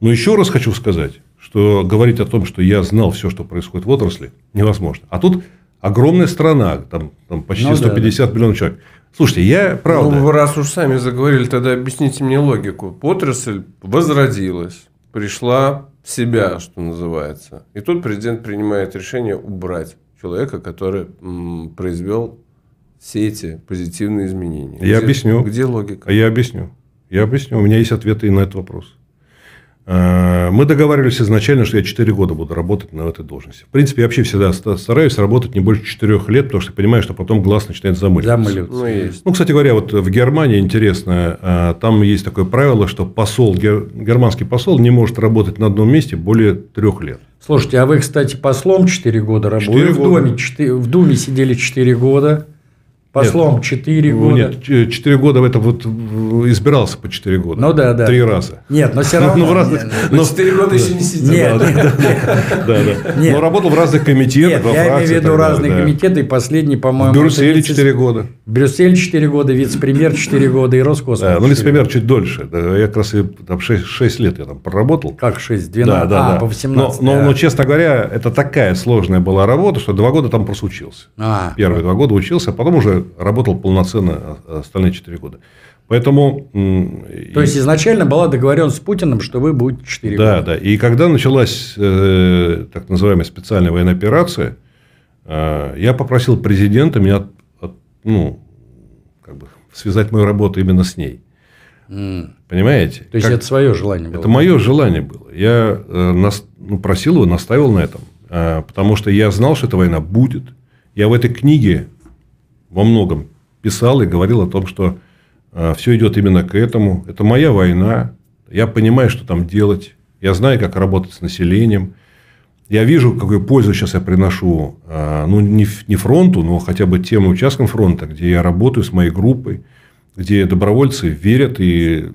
Но еще раз хочу сказать, что говорить о том, что я знал все, что происходит в отрасли, невозможно. А тут огромная страна, там, там почти ну, 150 да, да. миллионов человек. Слушайте, я правда... Ну, раз уж сами заговорили, тогда объясните мне логику. Отрасль возродилась, пришла в себя, что называется. И тут президент принимает решение убрать человека, который м, произвел все эти позитивные изменения. Я где, объясню. Где логика? Я объясню. Я объясню. У меня есть ответы и на этот вопрос. Э, мы договаривались изначально, что я 4 года буду работать на этой должности. В принципе, я вообще всегда стараюсь работать не больше 4 лет, потому что понимаю, что потом глаз начинает замыливаться. Замыливаться. Ну, есть. ну, кстати говоря, вот в Германии интересно, э, там есть такое правило, что посол, германский посол не может работать на одном месте более 3 лет. Слушайте, а вы, кстати, послом 4 года работали. 4 года. в доме 4, в Думе сидели 4 года. Послом Нет, 4 ну, ну, года. Нет, 4 э, года в этом вот избирался по 4 года. Ну да, да. Три раза. Нет, но все равно. Ну, в разных, нет, но... 4 года еще не сидел. Нет, да, нет, да, да, да. нет. Но работал в разных комитетах. Нет, я имею в виду разные да. комитеты. И последний, по-моему... Брюссель Брюсселе вице... 4 года. Брюссель 4 года, вице-премьер 4 года и Роскосмос. Да, ну, вице-премьер чуть дольше. Я как раз и, там 6, 6 лет я там проработал. Как 6? 12? Да, да, а, да. по 18. Но, но, но, честно говоря, это такая сложная была работа, что два года там просто учился. А, Первые два года учился, а потом уже работал полноценно а, а остальные 4 года. Поэтому... То есть, изначально была договоренность с Путиным, что вы будете 4 да, года. Да, да. И когда началась э, так называемая специальная военная операция, э, я попросил президента меня от, от, ну, как бы связать мою работу именно с ней. Mm. Понимаете? То есть, как... это свое желание было? Это мое желание было. Я э, нас... ну, просил его, настаивал на этом. Э, потому, что я знал, что эта война будет. Я в этой книге во многом писал и говорил о том, что а, все идет именно к этому. Это моя война. Я понимаю, что там делать. Я знаю, как работать с населением. Я вижу, какую пользу сейчас я приношу, а, ну, не, не фронту, но хотя бы тем участкам фронта, где я работаю с моей группой, где добровольцы верят и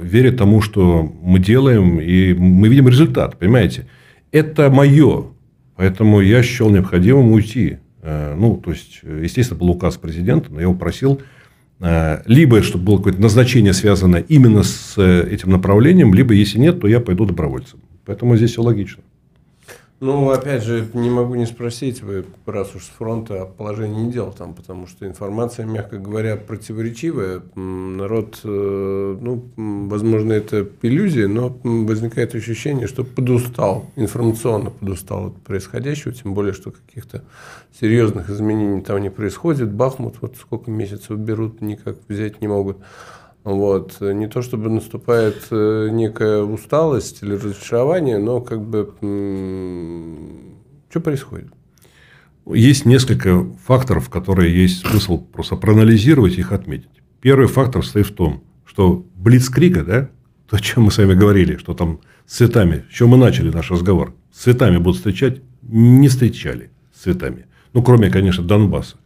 верят тому, что мы делаем, и мы видим результат, понимаете? Это мое, поэтому я счел необходимым уйти. Э, ну, то есть, э, естественно, был указ президента, но я его просил э, либо чтобы было какое-то назначение связано именно с этим направлением, либо если нет, то я пойду добровольцем. Поэтому здесь все логично. Ну, опять же, не могу не спросить, вы, раз уж с фронта положение не дел там, потому что информация, мягко говоря, противоречивая. Народ, э, ну, возможно, это иллюзия, но возникает ощущение, что подустал, информационно подустал от происходящего, тем более, что каких-то серьезных изменений там не происходит. Бахмут вот сколько месяцев берут, никак взять не могут. Вот. Не то чтобы наступает э, некая усталость или разочарование, но как бы что происходит? Есть несколько факторов, которые есть смысл просто проанализировать и их отметить. Первый фактор состоит в том, что блицкрига, да, то, о чем мы с вами говорили, что там с цветами, с чем мы начали наш разговор, с цветами будут встречать, не встречали с цветами. Ну, кроме, конечно, Донбасса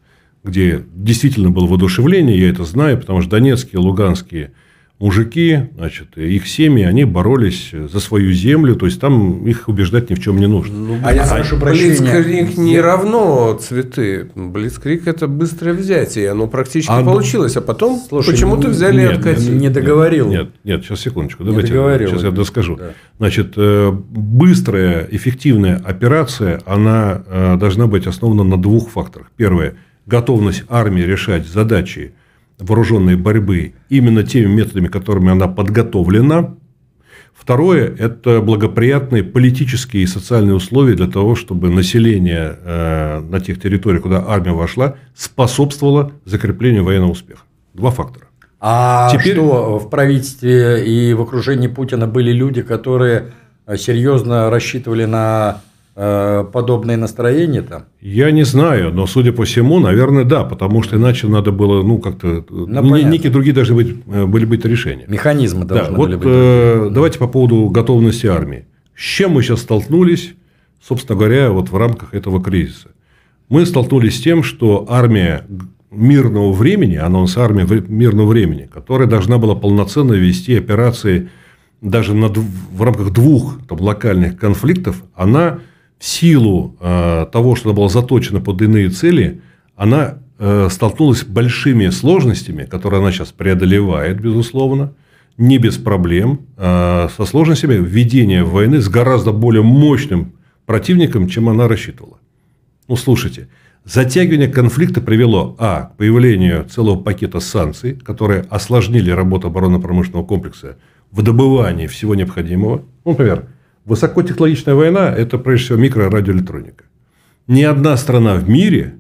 где действительно было воодушевление, я это знаю, потому что донецкие, луганские мужики, значит, их семьи, они боролись за свою землю, то есть там их убеждать ни в чем не нужно. Ну, а я а прошу прощения. Блицкрик не равно цветы. Блицкрик – это быстрое взятие, оно практически а, получилось, а потом слушай, почему-то ну, взяли нет, и откатили. Не договорил. Нет, нет, нет сейчас секундочку, давайте, не договорил, сейчас я доскажу. Да. Значит, э, быстрая, эффективная операция, она э, должна быть основана на двух факторах. Первое – готовность армии решать задачи вооруженной борьбы именно теми методами, которыми она подготовлена. Второе – это благоприятные политические и социальные условия для того, чтобы население э, на тех территориях, куда армия вошла, способствовало закреплению военного успеха. Два фактора. А Теперь... что э, в правительстве и в окружении Путина были люди, которые э, серьезно рассчитывали на Э, подобные настроения там? Я не знаю, но судя по всему, наверное, да, потому что иначе надо было, ну, как-то... Ну, некие другие должны быть, э, были быть решения. Э, Механизмы должны да, вот, быть. Э, давайте по поводу готовности армии. С чем мы сейчас столкнулись, собственно говоря, вот в рамках этого кризиса? Мы столкнулись с тем, что армия мирного времени, анонс армии мирного времени, которая должна была полноценно вести операции даже на, в рамках двух там, локальных конфликтов, она в силу э, того, что она была заточена под иные цели, она э, столкнулась с большими сложностями, которые она сейчас преодолевает, безусловно, не без проблем, э, со сложностями введения войны с гораздо более мощным противником, чем она рассчитывала. Ну, слушайте, затягивание конфликта привело, а, к появлению целого пакета санкций, которые осложнили работу оборонно-промышленного комплекса в добывании всего необходимого. Ну, например, Высокотехнологичная война – это, прежде всего, микрорадиоэлектроника. Ни одна страна в мире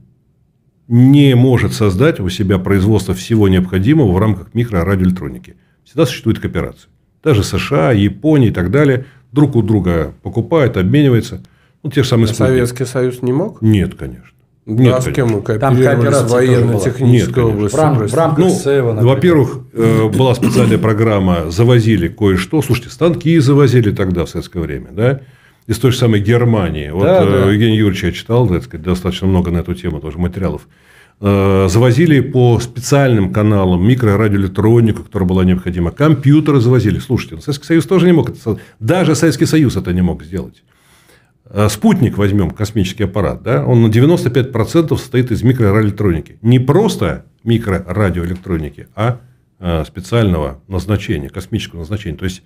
не может создать у себя производство всего необходимого в рамках микрорадиоэлектроники. Всегда существует кооперация. Даже США, Япония и так далее друг у друга покупают, обмениваются. Ну, те же самые а Советский Союз не мог? Нет, конечно. Нет, а с кем там кооперация военно-технической области? В, рамках ну, СЭВа, Во-первых, э, была специальная программа, завозили кое-что. Слушайте, станки завозили тогда в советское время, да? Из той же самой Германии. Вот да, э, да. Евгений Юрьевич я читал, так сказать, достаточно много на эту тему тоже материалов. Э, завозили по специальным каналам микрорадиоэлектронику, которая была необходима. Компьютеры завозили. Слушайте, ну, Советский Союз тоже не мог это... Даже Советский Союз это не мог сделать. Э, спутник возьмем, космический аппарат, да, он на 95% состоит из микроэлектроники. Не просто микрорадиоэлектроники, а э, специального назначения, космического назначения. То есть,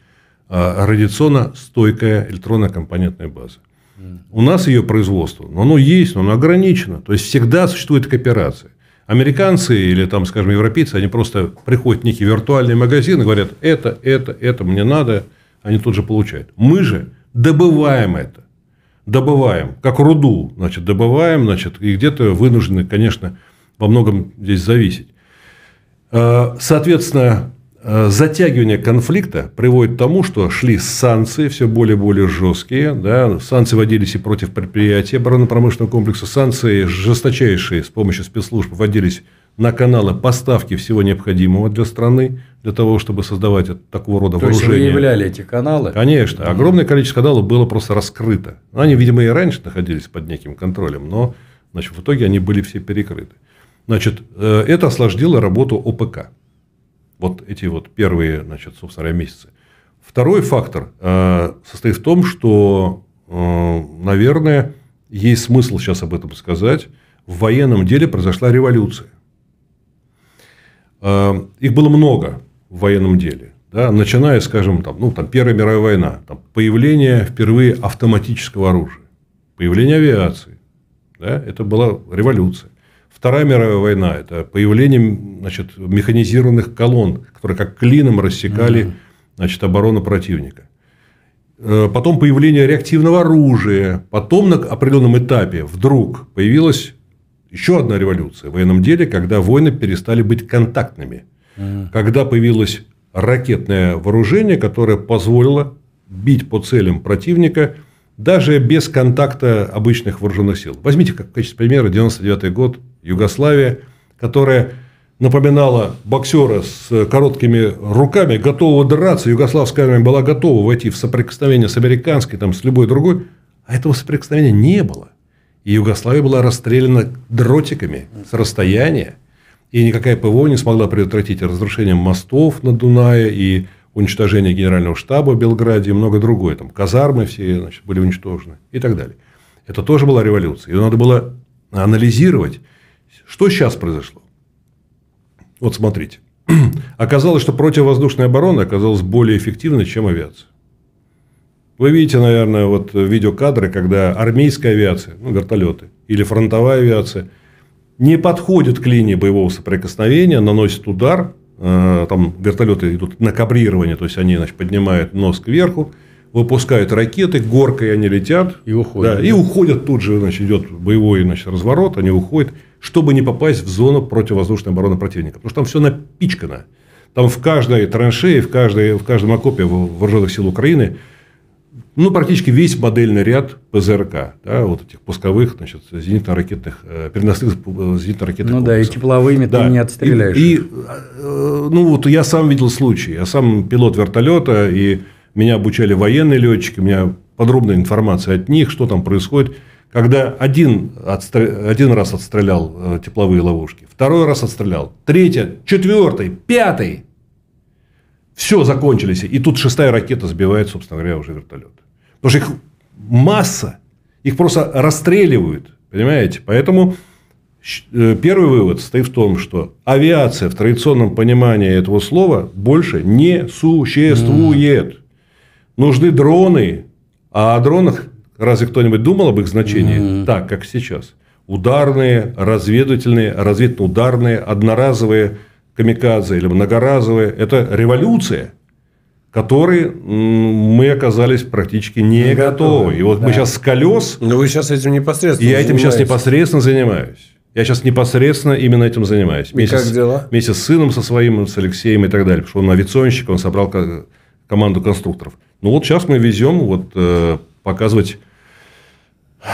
э, радиационно стойкая электронно-компонентная база. Mm. У нас ее производство, но оно есть, но оно ограничено. То есть, всегда существует кооперация. Американцы или, там, скажем, европейцы, они просто приходят в некий виртуальный магазин и говорят, это, это, это мне надо, они тут же получают. Мы же добываем это добываем, как руду, значит, добываем, значит, и где-то вынуждены, конечно, во многом здесь зависеть. Э, соответственно, э, затягивание конфликта приводит к тому, что шли санкции все более и более жесткие. Да? Санкции вводились и против предприятий оборонно-промышленного комплекса. Санкции жесточайшие с помощью спецслужб вводились на каналы поставки всего необходимого для страны, для того, чтобы создавать такого рода То вооружение. То есть, вы эти каналы? Конечно. Огромное количество каналов было просто раскрыто. Ну, они, видимо, и раньше находились под неким контролем, но значит, в итоге они были все перекрыты. Значит, э, это осложнило работу ОПК. Вот эти вот первые, значит, собственно говоря, месяцы. Второй фактор э, состоит в том, что, э, наверное, есть смысл сейчас об этом сказать. В военном деле произошла революция. Их было много в военном деле. Да, начиная, скажем, там, ну, там, Первая мировая война, там, появление впервые автоматического оружия, появление авиации, да, это была революция. Вторая мировая война – это появление значит, механизированных колонн, которые как клином рассекали значит, оборону противника. Э, потом появление реактивного оружия. Потом на определенном этапе вдруг появилась еще одна революция в военном деле, когда войны перестали быть контактными – когда появилось ракетное вооружение, которое позволило бить по целям противника даже без контакта обычных вооруженных сил. Возьмите как в качестве примера 99 год, Югославия, которая напоминала боксера с короткими руками, готового драться. Югославская армия была готова войти в соприкосновение с американской, там, с любой другой. А этого соприкосновения не было. И Югославия была расстреляна дротиками с расстояния. И никакая ПВО не смогла предотвратить разрушение мостов на Дунае и уничтожение генерального штаба в Белграде и много другое. Там казармы все значит, были уничтожены и так далее. Это тоже была революция. Ее надо было анализировать, что сейчас произошло. Вот смотрите. Оказалось, что противовоздушная оборона оказалась более эффективной, чем авиация. Вы видите, наверное, вот видеокадры, когда армейская авиация, ну, вертолеты, или фронтовая авиация – не подходит к линии боевого соприкосновения, наносит удар, э, там вертолеты идут на кабрирование, то есть они значит, поднимают нос кверху, выпускают ракеты, горкой они летят. И уходят. Да, И уходят, тут же значит, идет боевой значит, разворот, они уходят, чтобы не попасть в зону противовоздушной обороны противника. Потому что там все напичкано. Там в каждой траншее, в, каждой, в каждом окопе вооруженных сил Украины – ну, практически весь модельный ряд ПЗРК, да, вот этих пусковых, значит, зенитно-ракетных, э, переносных э, зенитно-ракетных Ну комплексов. да, и тепловыми да. ты не отстреляешь. И, и, э, ну, вот я сам видел случай. Я сам пилот вертолета, и меня обучали военные летчики, у меня подробная информация от них, что там происходит. Когда один, отстр... один раз отстрелял э, тепловые ловушки, второй раз отстрелял, третий, четвертый, пятый, все, закончились. И тут шестая ракета сбивает, собственно говоря, уже вертолет. Потому что их масса. Их просто расстреливают. Понимаете? Поэтому э, первый вывод стоит в том, что авиация в традиционном понимании этого слова больше не существует. Нужны дроны. А о дронах разве кто-нибудь думал об их значении так, как сейчас? Ударные, разведывательные, разведывательно-ударные, одноразовые камикадзе или многоразовые. Это революция который мы оказались практически не, не готовы. готовы. И вот да. мы сейчас с колес... Но вы сейчас этим непосредственно Я этим сейчас непосредственно занимаюсь. Я сейчас непосредственно именно этим занимаюсь. И вместе как с, дела? Вместе с сыном со своим, с Алексеем и так далее. Потому что он авиационщик, он собрал команду конструкторов. Ну, вот сейчас мы везем вот, э, показывать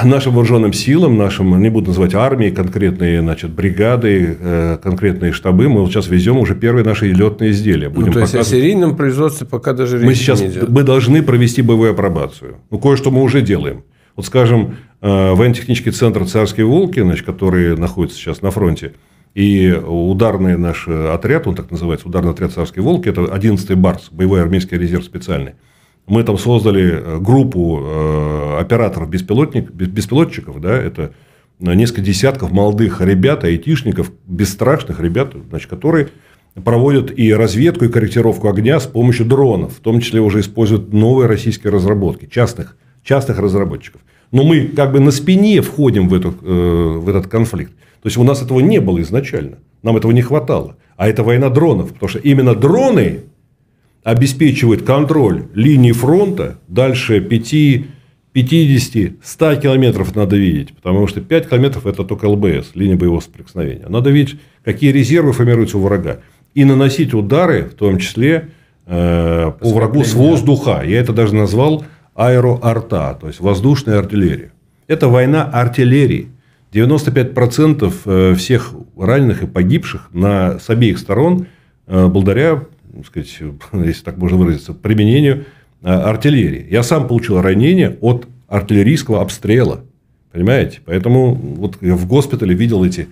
нашим вооруженным силам, нашим, не буду называть армии, конкретные значит, бригады, э, конкретные штабы, мы вот сейчас везем уже первые наши летные изделия. Ну, Будем ну, то есть, о серийном производстве пока даже речи мы сейчас, не идет. Мы должны провести боевую апробацию. Ну, кое-что мы уже делаем. Вот, скажем, э, военно-технический центр «Царские волки», значит, который находится сейчас на фронте, и ударный наш э, отряд, он так называется, ударный отряд «Царские волки», это 11-й БАРС, боевой армейский резерв специальный – мы там создали э, группу э, операторов беспилотник, беспилотчиков, да, это э, несколько десятков молодых ребят, айтишников, бесстрашных ребят, значит, которые проводят и разведку, и корректировку огня с помощью дронов, в том числе уже используют новые российские разработки, частных, частных разработчиков. Но мы как бы на спине входим в, эту, в этот конфликт. То есть у нас этого не было изначально, нам этого не хватало. А это война дронов, потому что именно дроны обеспечивает контроль линии фронта, дальше 5, 50, 100 километров надо видеть, потому что 5 километров – это только ЛБС, линия боевого соприкосновения. Надо видеть, какие резервы формируются у врага, и наносить удары, в том числе, э, по врагу с воздуха. Я это даже назвал аэроарта, то есть воздушная артиллерия. Это война артиллерии. 95% э, всех раненых и погибших на, с обеих сторон э, благодаря так сказать, если так можно выразиться, применению а, артиллерии. Я сам получил ранение от артиллерийского обстрела. Понимаете? Поэтому вот я в госпитале видел эти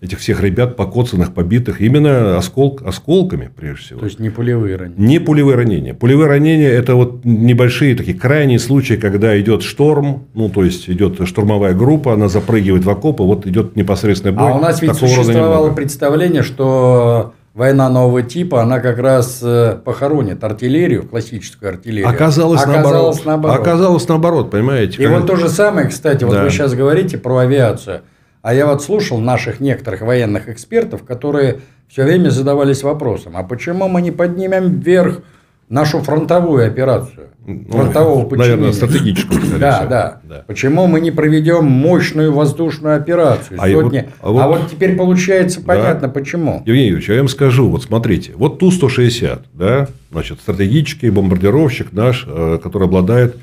этих всех ребят покоцанных, побитых, именно осколк осколками, прежде всего. То есть, не пулевые ранения? Не пулевые ранения. Пулевые ранения – это вот небольшие такие крайние случаи, когда идет шторм, ну, то есть, идет штурмовая группа, она запрыгивает в окопы, вот идет непосредственный бой. А у нас ведь существовало представление, что война нового типа, она как раз э, похоронит артиллерию, классическую артиллерию. Оказалось, оказалось наоборот. наоборот. Оказалось наоборот, понимаете. И вот то же самое, кстати, вот да. вы сейчас говорите про авиацию. А я вот слушал наших некоторых военных экспертов, которые все время задавались вопросом, а почему мы не поднимем вверх нашу фронтовую операцию, ну, фронтового подчинения. Наверное, стратегическую. да, да, да. Почему мы не проведем мощную воздушную операцию? А, Сегодня... вот, а, вот... а вот теперь получается понятно, почему. Евгений Юрьевич, а я вам скажу, вот смотрите, вот Ту-160, да, значит, стратегический бомбардировщик наш, э, который обладает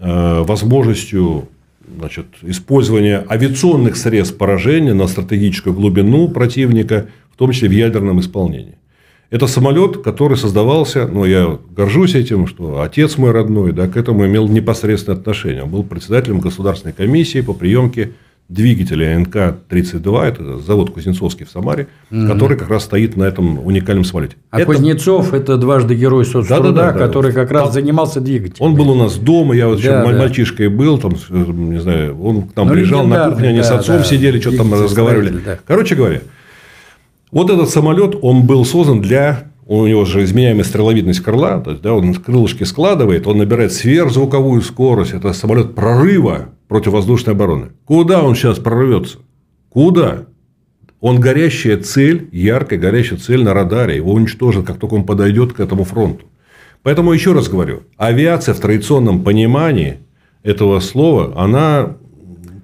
э, возможностью значит, использования авиационных средств поражения на стратегическую глубину противника, в том числе в ядерном исполнении. Это самолет, который создавался, но ну, я горжусь этим, что отец мой родной да, к этому имел непосредственное отношение. Он был председателем Государственной комиссии по приемке двигателя НК-32, это завод Кузнецовский в Самаре, угу. который как раз стоит на этом уникальном самолете. А это... Кузнецов – это дважды герой соцтруда, да, да, да, который да. как раз там... занимался двигателем. Он был у нас дома, я вот да, да. мальчишкой был, там, не знаю, он там нам ну, приезжал на кухне, они да, с отцом да, сидели, что-то там разговаривали. Да. Короче говоря, вот этот самолет, он был создан для у него же изменяемая стреловидность крыла, то есть, да, он крылышки складывает, он набирает сверхзвуковую скорость, это самолет прорыва противовоздушной обороны. Куда он сейчас прорвется? Куда? Он горящая цель, яркая горящая цель на радаре, его уничтожат, как только он подойдет к этому фронту. Поэтому еще раз говорю, авиация в традиционном понимании этого слова, она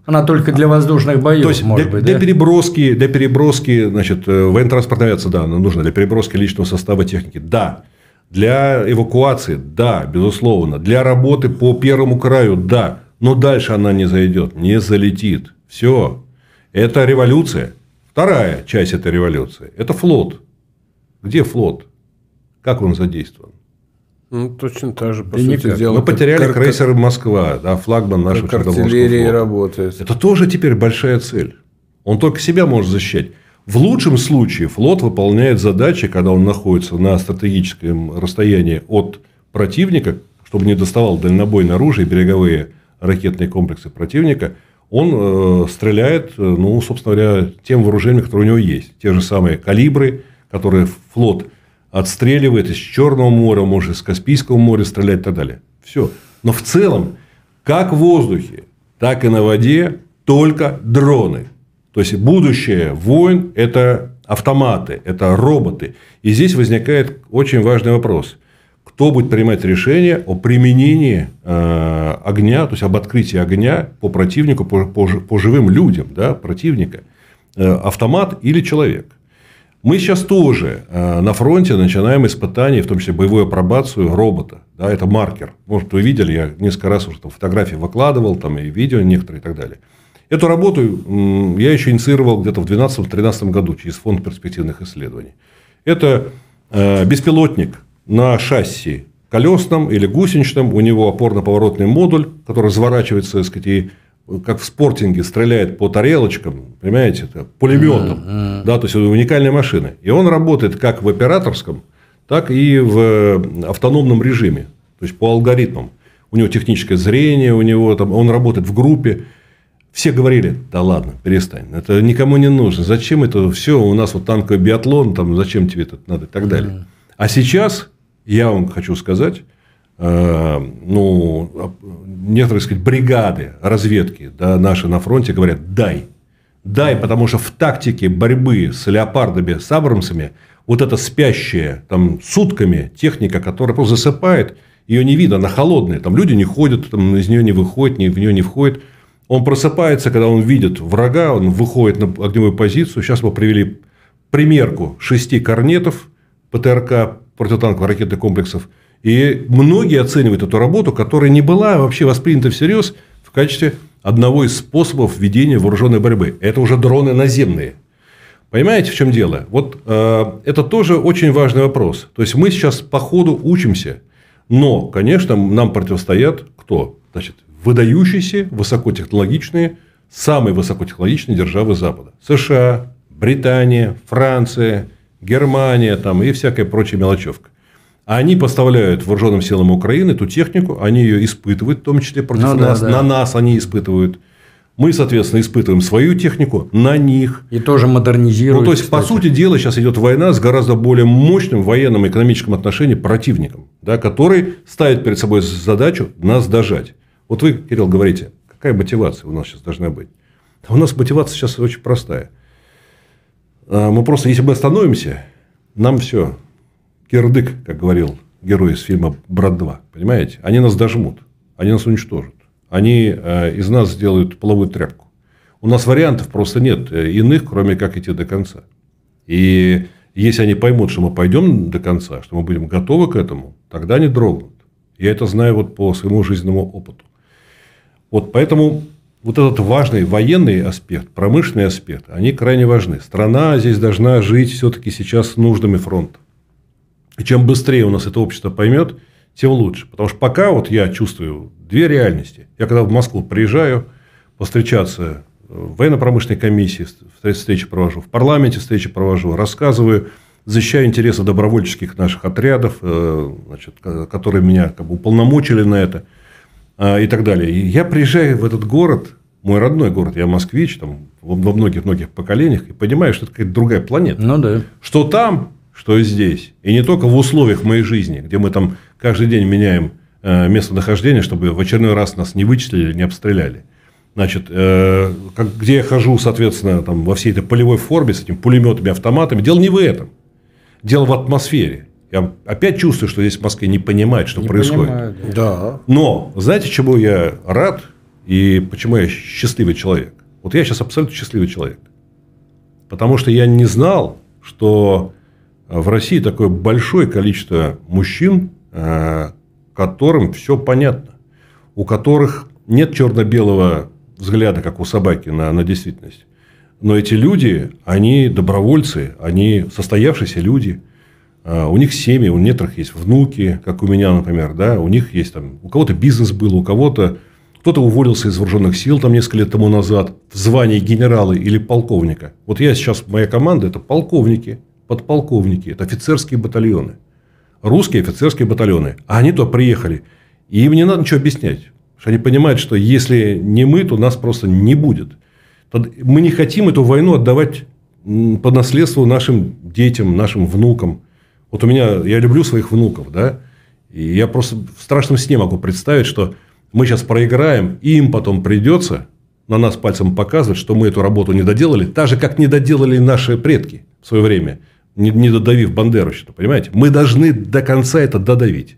она только для воздушных боев, То есть, может для, быть, для да? переброски, для переброски, значит, э, военно-транспортная авиация, да, она нужна для переброски личного состава техники, да. Для эвакуации, да, безусловно. Для работы по первому краю, да. Но дальше она не зайдет, не залетит. Все. Это революция. Вторая часть этой революции – это флот. Где флот? Как он задействован? Ну, точно так же, по да сути дела. Мы потеряли кар- крейсер Москва, да, флагман нашего как артиллерии флота. работает. Это тоже теперь большая цель. Он только себя может защищать. В лучшем случае флот выполняет задачи, когда он находится на стратегическом расстоянии от противника, чтобы не доставал дальнобойное оружие, береговые ракетные комплексы противника, он э, стреляет, э, ну, собственно говоря, тем вооружением, которое у него есть. Те же самые калибры, которые флот отстреливает из Черного моря, может, из Каспийского моря стрелять и так далее. Все. Но в целом, как в воздухе, так и на воде только дроны. То есть, будущее войн – это автоматы, это роботы. И здесь возникает очень важный вопрос. Кто будет принимать решение о применении э, огня, то есть об открытии огня по противнику, по, по, по живым людям да, противника? Э, автомат или человек? Мы сейчас тоже э, на фронте начинаем испытания, в том числе боевую апробацию робота. Да, это маркер. Может, вы видели, я несколько раз уже там фотографии выкладывал, там и видео некоторые и так далее. Эту работу я еще инициировал где-то в 2012-2013 году через фонд перспективных исследований. Это э, беспилотник на шасси колесном или гусеничном, у него опорно-поворотный модуль, который разворачивается, так сказать, и как в спортинге стреляет по тарелочкам, понимаете, это пулеметом, да, то есть уникальная машина. И он работает как в операторском, так и в э, автономном режиме, то есть по алгоритмам. У него техническое зрение, у него там, он работает в группе. Все говорили, да ладно, перестань, это никому не нужно, зачем это все, у нас вот танковый биатлон, там, зачем тебе это надо и так далее. А сейчас, я вам хочу сказать, Э, ну, некоторые, сказать, бригады разведки да, наши на фронте говорят «дай». Дай, потому что в тактике борьбы с леопардами, с абрамсами вот эта спящая там сутками техника, которая просто засыпает, ее не видно, она холодная, там люди не ходят, там из нее не выходят, не, в нее не входит. Он просыпается, когда он видит врага, он выходит на огневую позицию. Сейчас мы привели примерку шести корнетов ПТРК, противотанковых ракетных комплексов – и многие оценивают эту работу, которая не была вообще воспринята всерьез в качестве одного из способов ведения вооруженной борьбы. Это уже дроны наземные. Понимаете, в чем дело? Вот э, это тоже очень важный вопрос. То есть мы сейчас по ходу учимся, но, конечно, нам противостоят кто? Значит, выдающиеся, высокотехнологичные, самые высокотехнологичные державы Запада. США, Британия, Франция, Германия там, и всякая прочая мелочевка. А они поставляют вооруженным силам Украины эту технику, они ее испытывают, в том числе против ну, нас, да, да. на нас они испытывают. Мы, соответственно, испытываем свою технику на них. И тоже модернизируем. Ну, то есть, кстати. по сути дела, сейчас идет война с гораздо более мощным военным и экономическим отношением противником, да, который ставит перед собой задачу нас дожать. Вот вы, Кирилл, говорите, какая мотивация у нас сейчас должна быть? А у нас мотивация сейчас очень простая. А, мы просто, если мы остановимся, нам все, кирдык, как говорил герой из фильма «Брат 2». Понимаете? Они нас дожмут. Они нас уничтожат. Они э, из нас сделают половую тряпку. У нас вариантов просто нет э, иных, кроме как идти до конца. И если они поймут, что мы пойдем до конца, что мы будем готовы к этому, тогда они дрогнут. Я это знаю вот по своему жизненному опыту. Вот поэтому вот этот важный военный аспект, промышленный аспект, они крайне важны. Страна здесь должна жить все-таки сейчас с нуждами фронта. И чем быстрее у нас это общество поймет, тем лучше. Потому что пока вот я чувствую две реальности. Я когда в Москву приезжаю повстречаться э, в военно-промышленной комиссии, встречи провожу, в парламенте встречи провожу, рассказываю, защищаю интересы добровольческих наших отрядов, э, значит, которые меня как бы уполномочили на это э, и так далее. И я приезжаю в этот город, мой родной город, я москвич, там во многих-многих поколениях, и понимаю, что это какая-то другая планета. Ну да. Что там что и здесь. И не только в условиях моей жизни, где мы там каждый день меняем э, местонахождение, чтобы в очередной раз нас не вычислили, не обстреляли. Значит, э, как, где я хожу, соответственно, там, во всей этой полевой форме с этими пулеметами, автоматами. Дело не в этом. Дело в атмосфере. Я опять чувствую, что здесь в Москве не понимают, что не происходит. Понимаю, да. Но знаете, чему я рад и почему я счастливый человек? Вот я сейчас абсолютно счастливый человек. Потому что я не знал, что в России такое большое количество мужчин, э, которым все понятно, у которых нет черно-белого взгляда, как у собаки, на, на действительность. Но эти люди, они добровольцы, они состоявшиеся люди. Э, у них семьи, у некоторых есть внуки, как у меня, например, да, у них есть там, у кого-то бизнес был, у кого-то кто-то уволился из вооруженных сил там несколько лет тому назад в звании генерала или полковника. Вот я сейчас, моя команда – это полковники, подполковники, это офицерские батальоны. Русские офицерские батальоны. А они туда приехали. И им не надо ничего объяснять. Потому что они понимают, что если не мы, то нас просто не будет. Мы не хотим эту войну отдавать по наследству нашим детям, нашим внукам. Вот у меня, я люблю своих внуков, да, и я просто в страшном сне могу представить, что мы сейчас проиграем, и им потом придется на нас пальцем показывать, что мы эту работу не доделали, так же, как не доделали наши предки в свое время – не, не додавив Бандеровщину, понимаете? Мы должны до конца это додавить.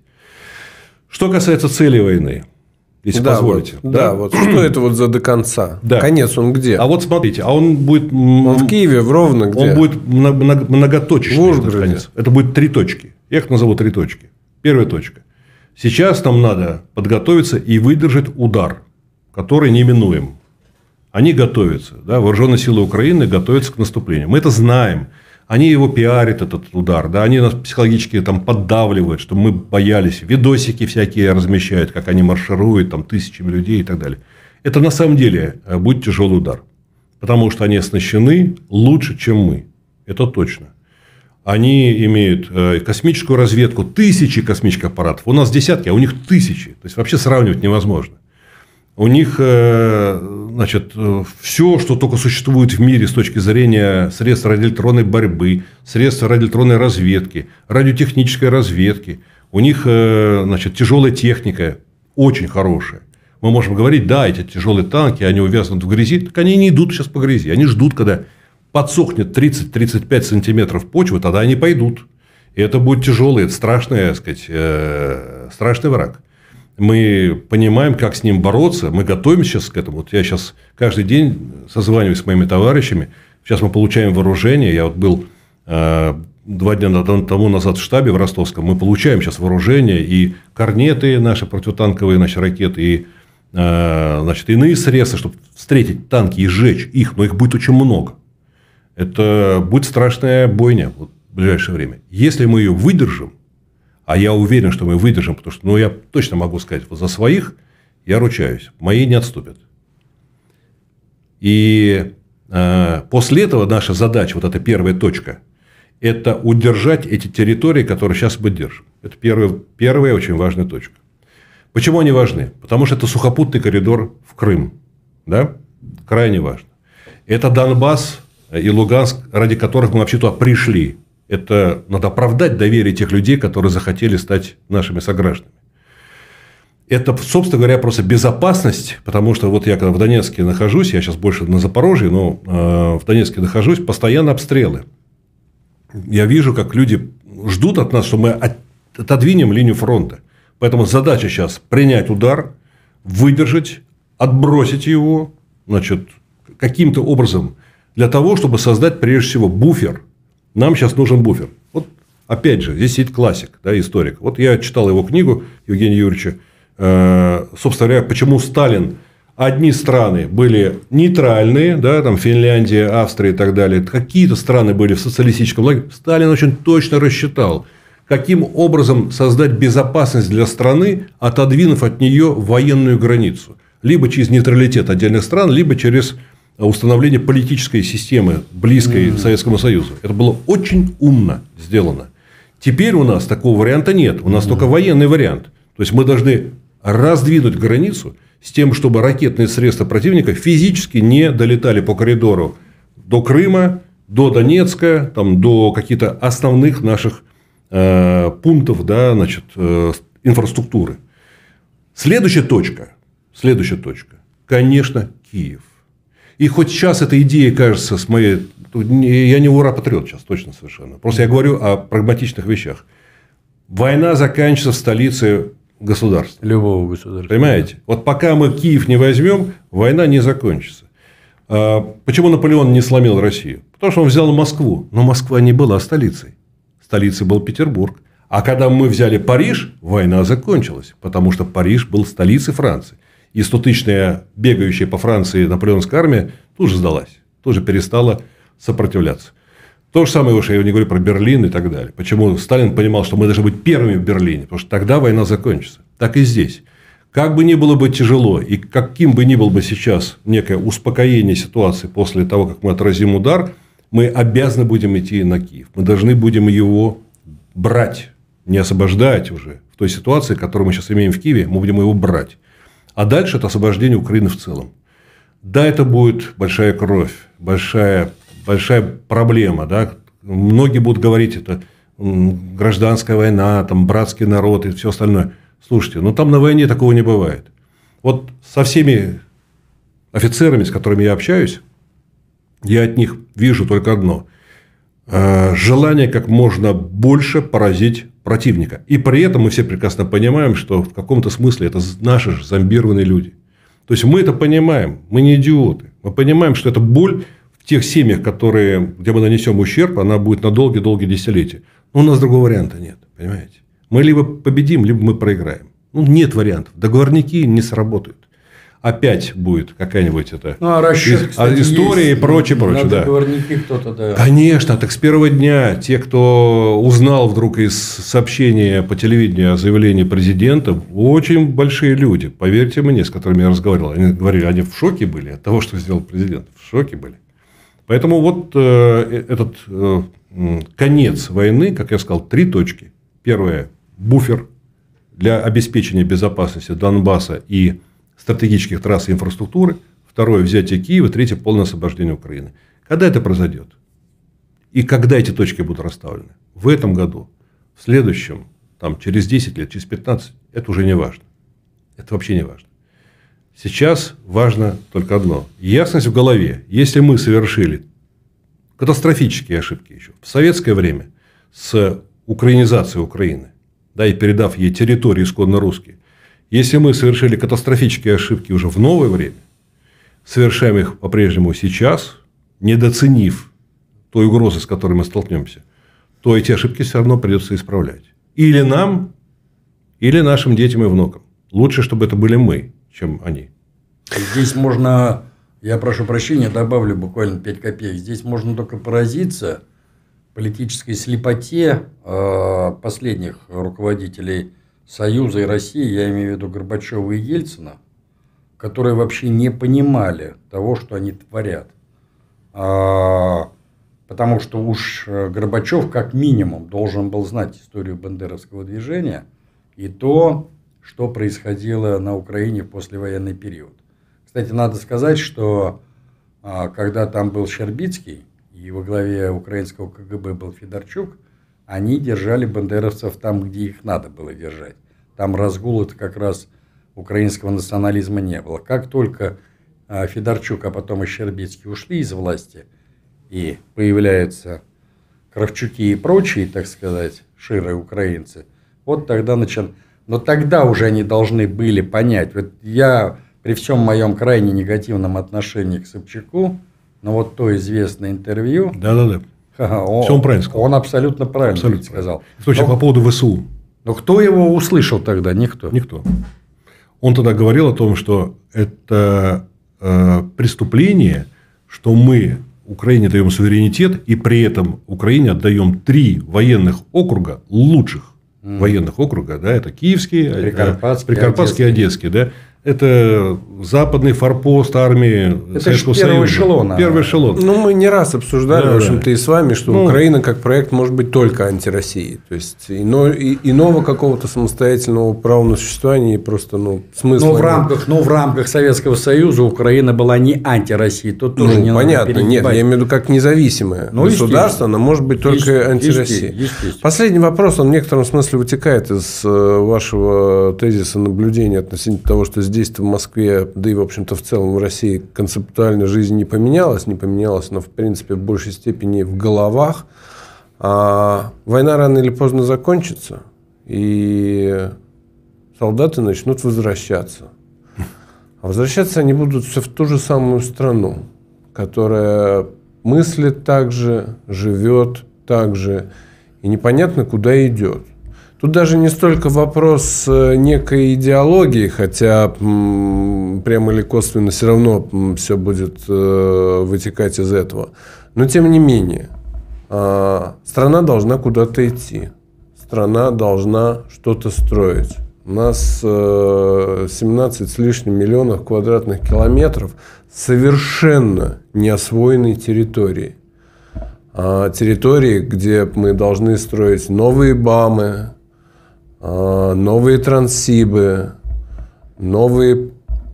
Что касается цели войны, если да, позволите. Вот, да? да, вот что это вот за до конца? Да. Конец он где? А вот смотрите, а он будет... Он в Киеве, в Ровно где? Он будет многоточечный в Ужгороде. этот конец. Это будет три точки. Я их назову три точки. Первая точка. Сейчас нам надо подготовиться и выдержать удар, который неминуем. Они готовятся. Да? Вооруженные силы Украины готовятся к наступлению. Мы это знаем. Они его пиарят, этот удар, да, они нас психологически там поддавливают, чтобы мы боялись, видосики всякие размещают, как они маршируют, там, тысячами людей и так далее. Это на самом деле э, будет тяжелый удар, потому что они оснащены лучше, чем мы, это точно. Они имеют э, космическую разведку, тысячи космических аппаратов. У нас десятки, а у них тысячи. То есть, вообще сравнивать невозможно. У них э, значит, э, все, что только существует в мире с точки зрения средств радиоэлектронной борьбы, средств радиоэлектронной разведки, радиотехнической разведки. У них э, значит, тяжелая техника, очень хорошая. Мы можем говорить, да, эти тяжелые танки, они увязнут в грязи, так они не идут сейчас по грязи. Они ждут, когда подсохнет 30-35 сантиметров почвы, тогда они пойдут. И это будет тяжелый, страшный, так сказать, страшный враг мы понимаем, как с ним бороться, мы готовимся сейчас к этому. Вот я сейчас каждый день созваниваюсь с моими товарищами, сейчас мы получаем вооружение, я вот был э, два дня тому назад в штабе в Ростовском, мы получаем сейчас вооружение и корнеты наши противотанковые, значит, ракеты, и э, значит, иные средства, чтобы встретить танки и сжечь их, но их будет очень много. Это будет страшная бойня вот, в ближайшее время. Если мы ее выдержим, а я уверен, что мы выдержим, потому что, ну, я точно могу сказать, вот за своих я ручаюсь, мои не отступят. И э, после этого наша задача, вот эта первая точка, это удержать эти территории, которые сейчас мы держим. Это первая, первая очень важная точка. Почему они важны? Потому что это сухопутный коридор в Крым. Да? Крайне важно. Это Донбасс и Луганск, ради которых мы вообще туда пришли. Это надо оправдать доверие тех людей, которые захотели стать нашими согражданами. Это, собственно говоря, просто безопасность, потому что вот я когда в Донецке нахожусь, я сейчас больше на Запорожье, но э, в Донецке нахожусь, постоянно обстрелы. Я вижу, как люди ждут от нас, что мы отодвинем линию фронта. Поэтому задача сейчас принять удар, выдержать, отбросить его, значит, каким-то образом для того, чтобы создать прежде всего буфер нам сейчас нужен буфер. Вот опять же, здесь сидит классик, да, историк. Вот я читал его книгу Евгения Юрьевича, э, собственно говоря, почему Сталин одни страны были нейтральные, да, там Финляндия, Австрия и так далее, какие-то страны были в социалистическом лагере, Сталин очень точно рассчитал, каким образом создать безопасность для страны, отодвинув от нее военную границу. Либо через нейтралитет отдельных стран, либо через установление политической системы, близкой mm-hmm. Советскому Союзу. Это было очень умно сделано. Теперь у нас такого варианта нет. У нас mm-hmm. только военный вариант. То есть мы должны раздвинуть границу с тем, чтобы ракетные средства противника физически не долетали по коридору до Крыма, до Донецка, там, до каких-то основных наших э, пунктов да, значит, э, инфраструктуры. Следующая точка. Следующая точка. Конечно, Киев. И хоть сейчас эта идея кажется с моей... Я не ура-патриот сейчас, точно совершенно. Просто я говорю о прагматичных вещах. Война заканчивается в столице государства. Любого государства. Понимаете? Да. Вот пока мы Киев не возьмем, война не закончится. А почему Наполеон не сломил Россию? Потому что он взял Москву. Но Москва не была столицей. Столицей был Петербург. А когда мы взяли Париж, война закончилась. Потому что Париж был столицей Франции и стотычная бегающая по Франции наполеонская армия тоже сдалась, тоже перестала сопротивляться. То же самое, что я не говорю про Берлин и так далее. Почему Сталин понимал, что мы должны быть первыми в Берлине, потому что тогда война закончится. Так и здесь. Как бы ни было бы тяжело, и каким бы ни был бы сейчас некое успокоение ситуации после того, как мы отразим удар, мы обязаны будем идти на Киев. Мы должны будем его брать, не освобождать уже. В той ситуации, которую мы сейчас имеем в Киеве, мы будем его брать. А дальше это освобождение Украины в целом. Да, это будет большая кровь, большая, большая проблема. Да? Многие будут говорить, это гражданская война, там братский народ и все остальное. Слушайте, ну там на войне такого не бывает. Вот со всеми офицерами, с которыми я общаюсь, я от них вижу только одно э, – желание как можно больше поразить противника. И при этом мы все прекрасно понимаем, что в каком-то смысле это наши же зомбированные люди. То есть мы это понимаем, мы не идиоты. Мы понимаем, что это боль в тех семьях, которые, где мы нанесем ущерб, она будет на долгие-долгие десятилетия. Но у нас другого варианта нет, понимаете? Мы либо победим, либо мы проиграем. Ну, нет вариантов. Договорники не сработают опять будет какая-нибудь это ну, а расчет, а, кстати, история есть. и прочее, прочее. Надо да. кто-то, да. Конечно, так с первого дня те, кто узнал вдруг из сообщения по телевидению о заявлении президента, очень большие люди, поверьте мне, с которыми я разговаривал. Они говорили, они в шоке были от того, что сделал президент. В шоке были. Поэтому вот э, э этот э, конец войны, как я сказал, три точки. Первое – буфер для обеспечения безопасности Донбасса и стратегических трасс и инфраструктуры, второе – взятие Киева, третье – полное освобождение Украины. Когда это произойдет? И когда эти точки будут расставлены? В этом году, в следующем, там, через 10 лет, через 15, это уже не важно. Это вообще не важно. Сейчас важно только одно – ясность в голове. Если мы совершили катастрофические ошибки еще в советское время с украинизацией Украины, да, и передав ей территории исконно русские – если мы совершили катастрофические ошибки уже в новое время, совершаем их по-прежнему сейчас, недоценив той угрозы, с которой мы столкнемся, то эти ошибки все равно придется исправлять. Или нам, или нашим детям и внукам. Лучше, чтобы это были мы, чем они. Здесь можно, я прошу прощения, добавлю буквально 5 копеек. Здесь можно только поразиться политической слепоте э, последних руководителей Союза и России, я имею в виду Горбачева и Ельцина, которые вообще не понимали того, что они творят. А, потому что уж э, Горбачев как минимум должен был знать историю бандеровского движения и то, что происходило на Украине в послевоенный период. Кстати, надо сказать, что а, когда там был Щербицкий, и во главе украинского КГБ был Федорчук – они держали бандеровцев там, где их надо было держать. Там разгул это как раз украинского национализма не было. Как только а, Федорчук, а потом и Щербицкий ушли из власти, и появляются Кравчуки и прочие, так сказать, ширые украинцы, вот тогда начинают... Но тогда уже они должны были понять. Вот я при всем моем крайне негативном отношении к Собчаку, но вот то известное интервью... Да-да-да он, Все он правильно сказал. Он абсолютно правильно абсолютно. сказал. В том по поводу ВСУ. Но кто его услышал тогда? Никто. Никто. Он тогда говорил о том, что это э, преступление, что мы Украине даем суверенитет, и при этом Украине отдаем три военных округа лучших mm. военных округа, да, это Киевский, а, Прикарпатский, а, Прикарпатский Одесский, Одесский да, это западный форпост армии Это Советского первый Союза. эшелон. Первый эшелон. Ну, мы не раз обсуждали, да, в общем-то, да. и с вами, что ну, Украина как проект может быть только антироссии. То есть, ино, и, иного какого-то самостоятельного права на существование просто ну, смысла. Но в, рамках, но в рамках Советского Союза Украина была не антироссия. Тут тоже ну, не понятно. Надо нет, я имею в виду как независимое ну, государство, она может быть только антироссия. Последний вопрос, он в некотором смысле вытекает из э, вашего тезиса наблюдения относительно того, что здесь, в Москве, да и, в общем-то, в целом в России концептуально жизнь не поменялась, не поменялась, но, в принципе, в большей степени в головах. А война рано или поздно закончится, и солдаты начнут возвращаться. А возвращаться они будут все в ту же самую страну, которая мыслит так же, живет так же, и непонятно, куда идет. Тут даже не столько вопрос э, некой идеологии, хотя прямо или косвенно все равно все будет э, вытекать из этого. Но тем не менее, а, страна должна куда-то идти. Страна должна что-то строить. У нас 17 э, с лишним миллионов квадратных километров совершенно неосвоенной территории. А, территории, где мы должны строить новые БАМы, а, новые трансибы, новые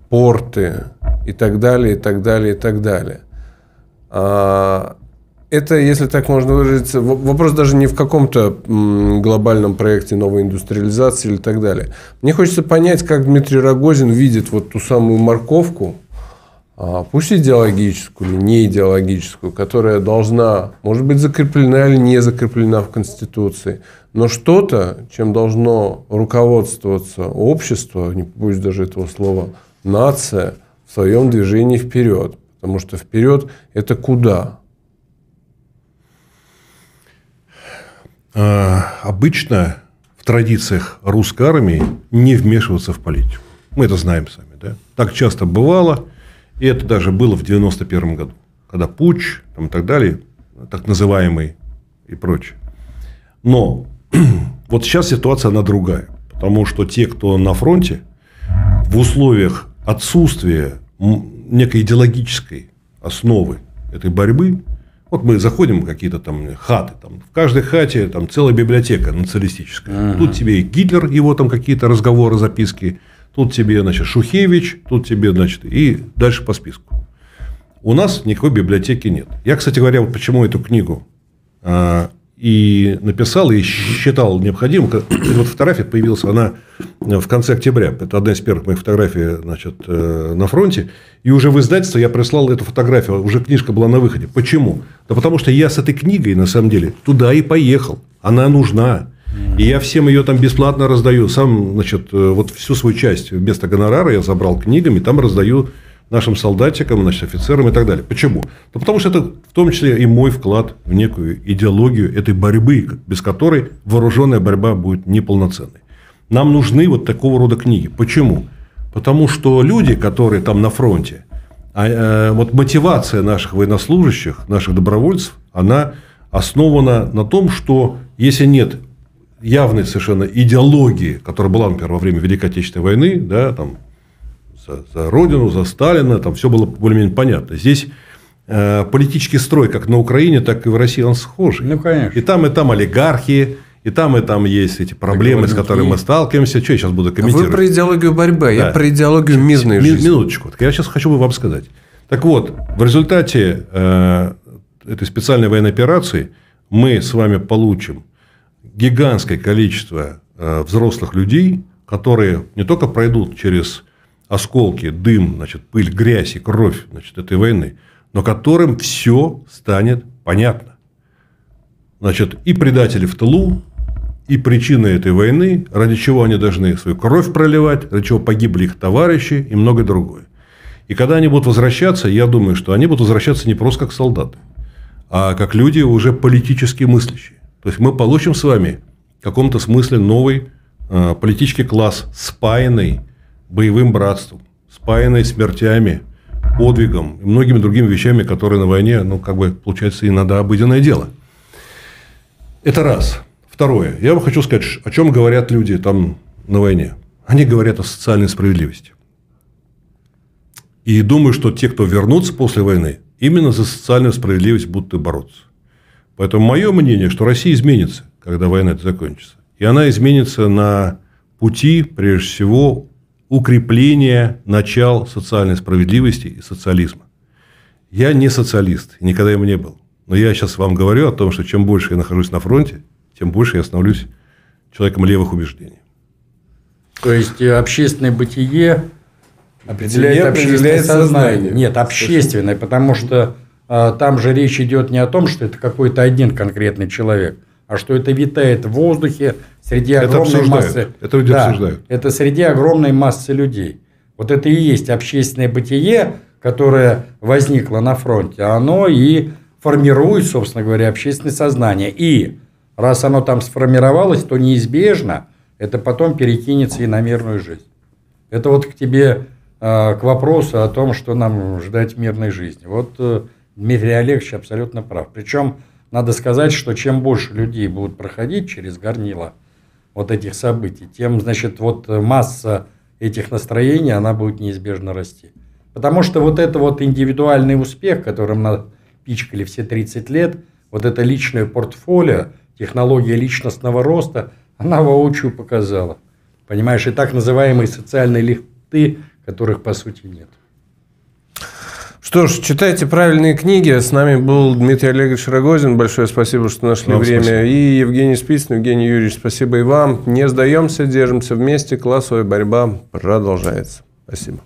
порты и так далее, и так далее, и так далее. А, это, если так можно выразиться, вопрос даже не в каком-то глобальном проекте новой индустриализации или так далее. Мне хочется понять, как Дмитрий Рогозин видит вот ту самую морковку, а, пусть идеологическую или не идеологическую, которая должна, может быть, закреплена или не закреплена в Конституции, но что-то, чем должно руководствоваться общество, не пусть даже этого слова, нация в своем движении вперед. Потому что вперед это куда? А, обычно в традициях русской армии не вмешиваться в политику. Мы это знаем сами. Да? Так часто бывало – и это даже было в 91 году, когда путч там, и так далее, так называемый и прочее. Но вот сейчас ситуация, она другая. Потому что те, кто на фронте, в условиях отсутствия некой идеологической основы этой борьбы, вот мы заходим в какие-то там хаты, там, в каждой хате там целая библиотека националистическая. Ага. Тут тебе и Гитлер, его там какие-то разговоры, записки, тут тебе, значит, Шухевич, тут тебе, значит, и дальше по списку. У нас никакой библиотеки нет. Я, кстати говоря, вот почему эту книгу а, и написал, и считал необходимым. Вот фотография появилась, она в конце октября. Это одна из первых моих фотографий значит, э, на фронте. И уже в издательство я прислал эту фотографию. Уже книжка была на выходе. Почему? Да потому, что я с этой книгой, на самом деле, туда и поехал. Она нужна. И я всем ее там бесплатно раздаю. Сам, значит, э, вот всю свою часть вместо гонорара я забрал книгами, там раздаю нашим солдатикам, значит, офицерам и так далее. Почему? Ну потому что это в том числе и мой вклад в некую идеологию этой борьбы, без которой вооруженная борьба будет неполноценной. Нам нужны вот такого рода книги. Почему? Потому что люди, которые там на фронте, а, э, вот мотивация наших военнослужащих, наших добровольцев, она основана на том, что если нет явной совершенно идеологии, которая была, например, во время Великой Отечественной войны, да, там, за, за Родину, за Сталина, там все было более-менее понятно. Здесь э, политический строй как на Украине, так и в России он схожий. Ну, конечно. И там, и там олигархии, и там, и там есть эти проблемы, с которыми мы сталкиваемся. Что я сейчас буду а комментировать? Вы про идеологию борьбы, а да. я про идеологию мирной жизни. Минуточку. Так я сейчас хочу вам сказать. Так вот, в результате э, этой специальной военной операции мы с вами получим гигантское количество э, взрослых людей, которые не только пройдут через осколки, дым, значит, пыль, грязь и кровь значит, этой войны, но которым все станет понятно. Значит, и предатели в тылу, и причины этой войны, ради чего они должны свою кровь проливать, ради чего погибли их товарищи и многое другое. И когда они будут возвращаться, я думаю, что они будут возвращаться не просто как солдаты, а как люди уже политически мыслящие. То есть, мы получим с вами в каком-то смысле новый а, политический класс, спаянный боевым братством, спаянный смертями, подвигом и многими другими вещами, которые на войне, ну, как бы, получается, иногда обыденное дело. Это раз. Второе. Я вам хочу сказать, о чем говорят люди там на войне. Они говорят о социальной справедливости. И думаю, что те, кто вернутся после войны, именно за социальную справедливость будут и бороться. Поэтому мое мнение, что Россия изменится, когда война это закончится. И она изменится на пути, прежде всего, укрепления начал социальной справедливости и социализма. Я не социалист, никогда им не был. Но я сейчас вам говорю о том, что чем больше я нахожусь на фронте, тем больше я становлюсь человеком левых убеждений. То есть э, общественное бытие определяет, определяет общественное сознание. сознание. Нет, общественное, потому что а, там же речь идет не о том, что это какой-то один конкретный человек, а что это витает в воздухе среди огромной это массы. Это люди да, обсуждают. Это среди огромной массы людей. Вот это и есть общественное бытие, которое возникло на фронте. Оно и формирует, собственно говоря, общественное сознание. И раз оно там сформировалось, то неизбежно это потом перекинется и на мирную жизнь. Это вот к тебе, а, к вопросу о том, что нам ждать в мирной жизни. Вот э, Дмитрий Олегович абсолютно прав. Причем надо сказать, что чем больше людей будут проходить через горнило вот этих событий, тем, значит, вот масса этих настроений, она будет неизбежно расти. Потому что вот это вот индивидуальный успех, которым нас пичкали все 30 лет, вот это личное портфолио, технология личностного роста, она воочию показала. Понимаешь, и так называемые социальные лифты, которых по сути нет. Что ж, читайте правильные книги. С нами был Дмитрий Олегович Рогозин. Большое спасибо, что нашли вам время. Спасибо. И Евгений Спицын, Евгений Юрьевич, спасибо и вам. Не сдаемся, держимся вместе. Классовая борьба продолжается. Спасибо.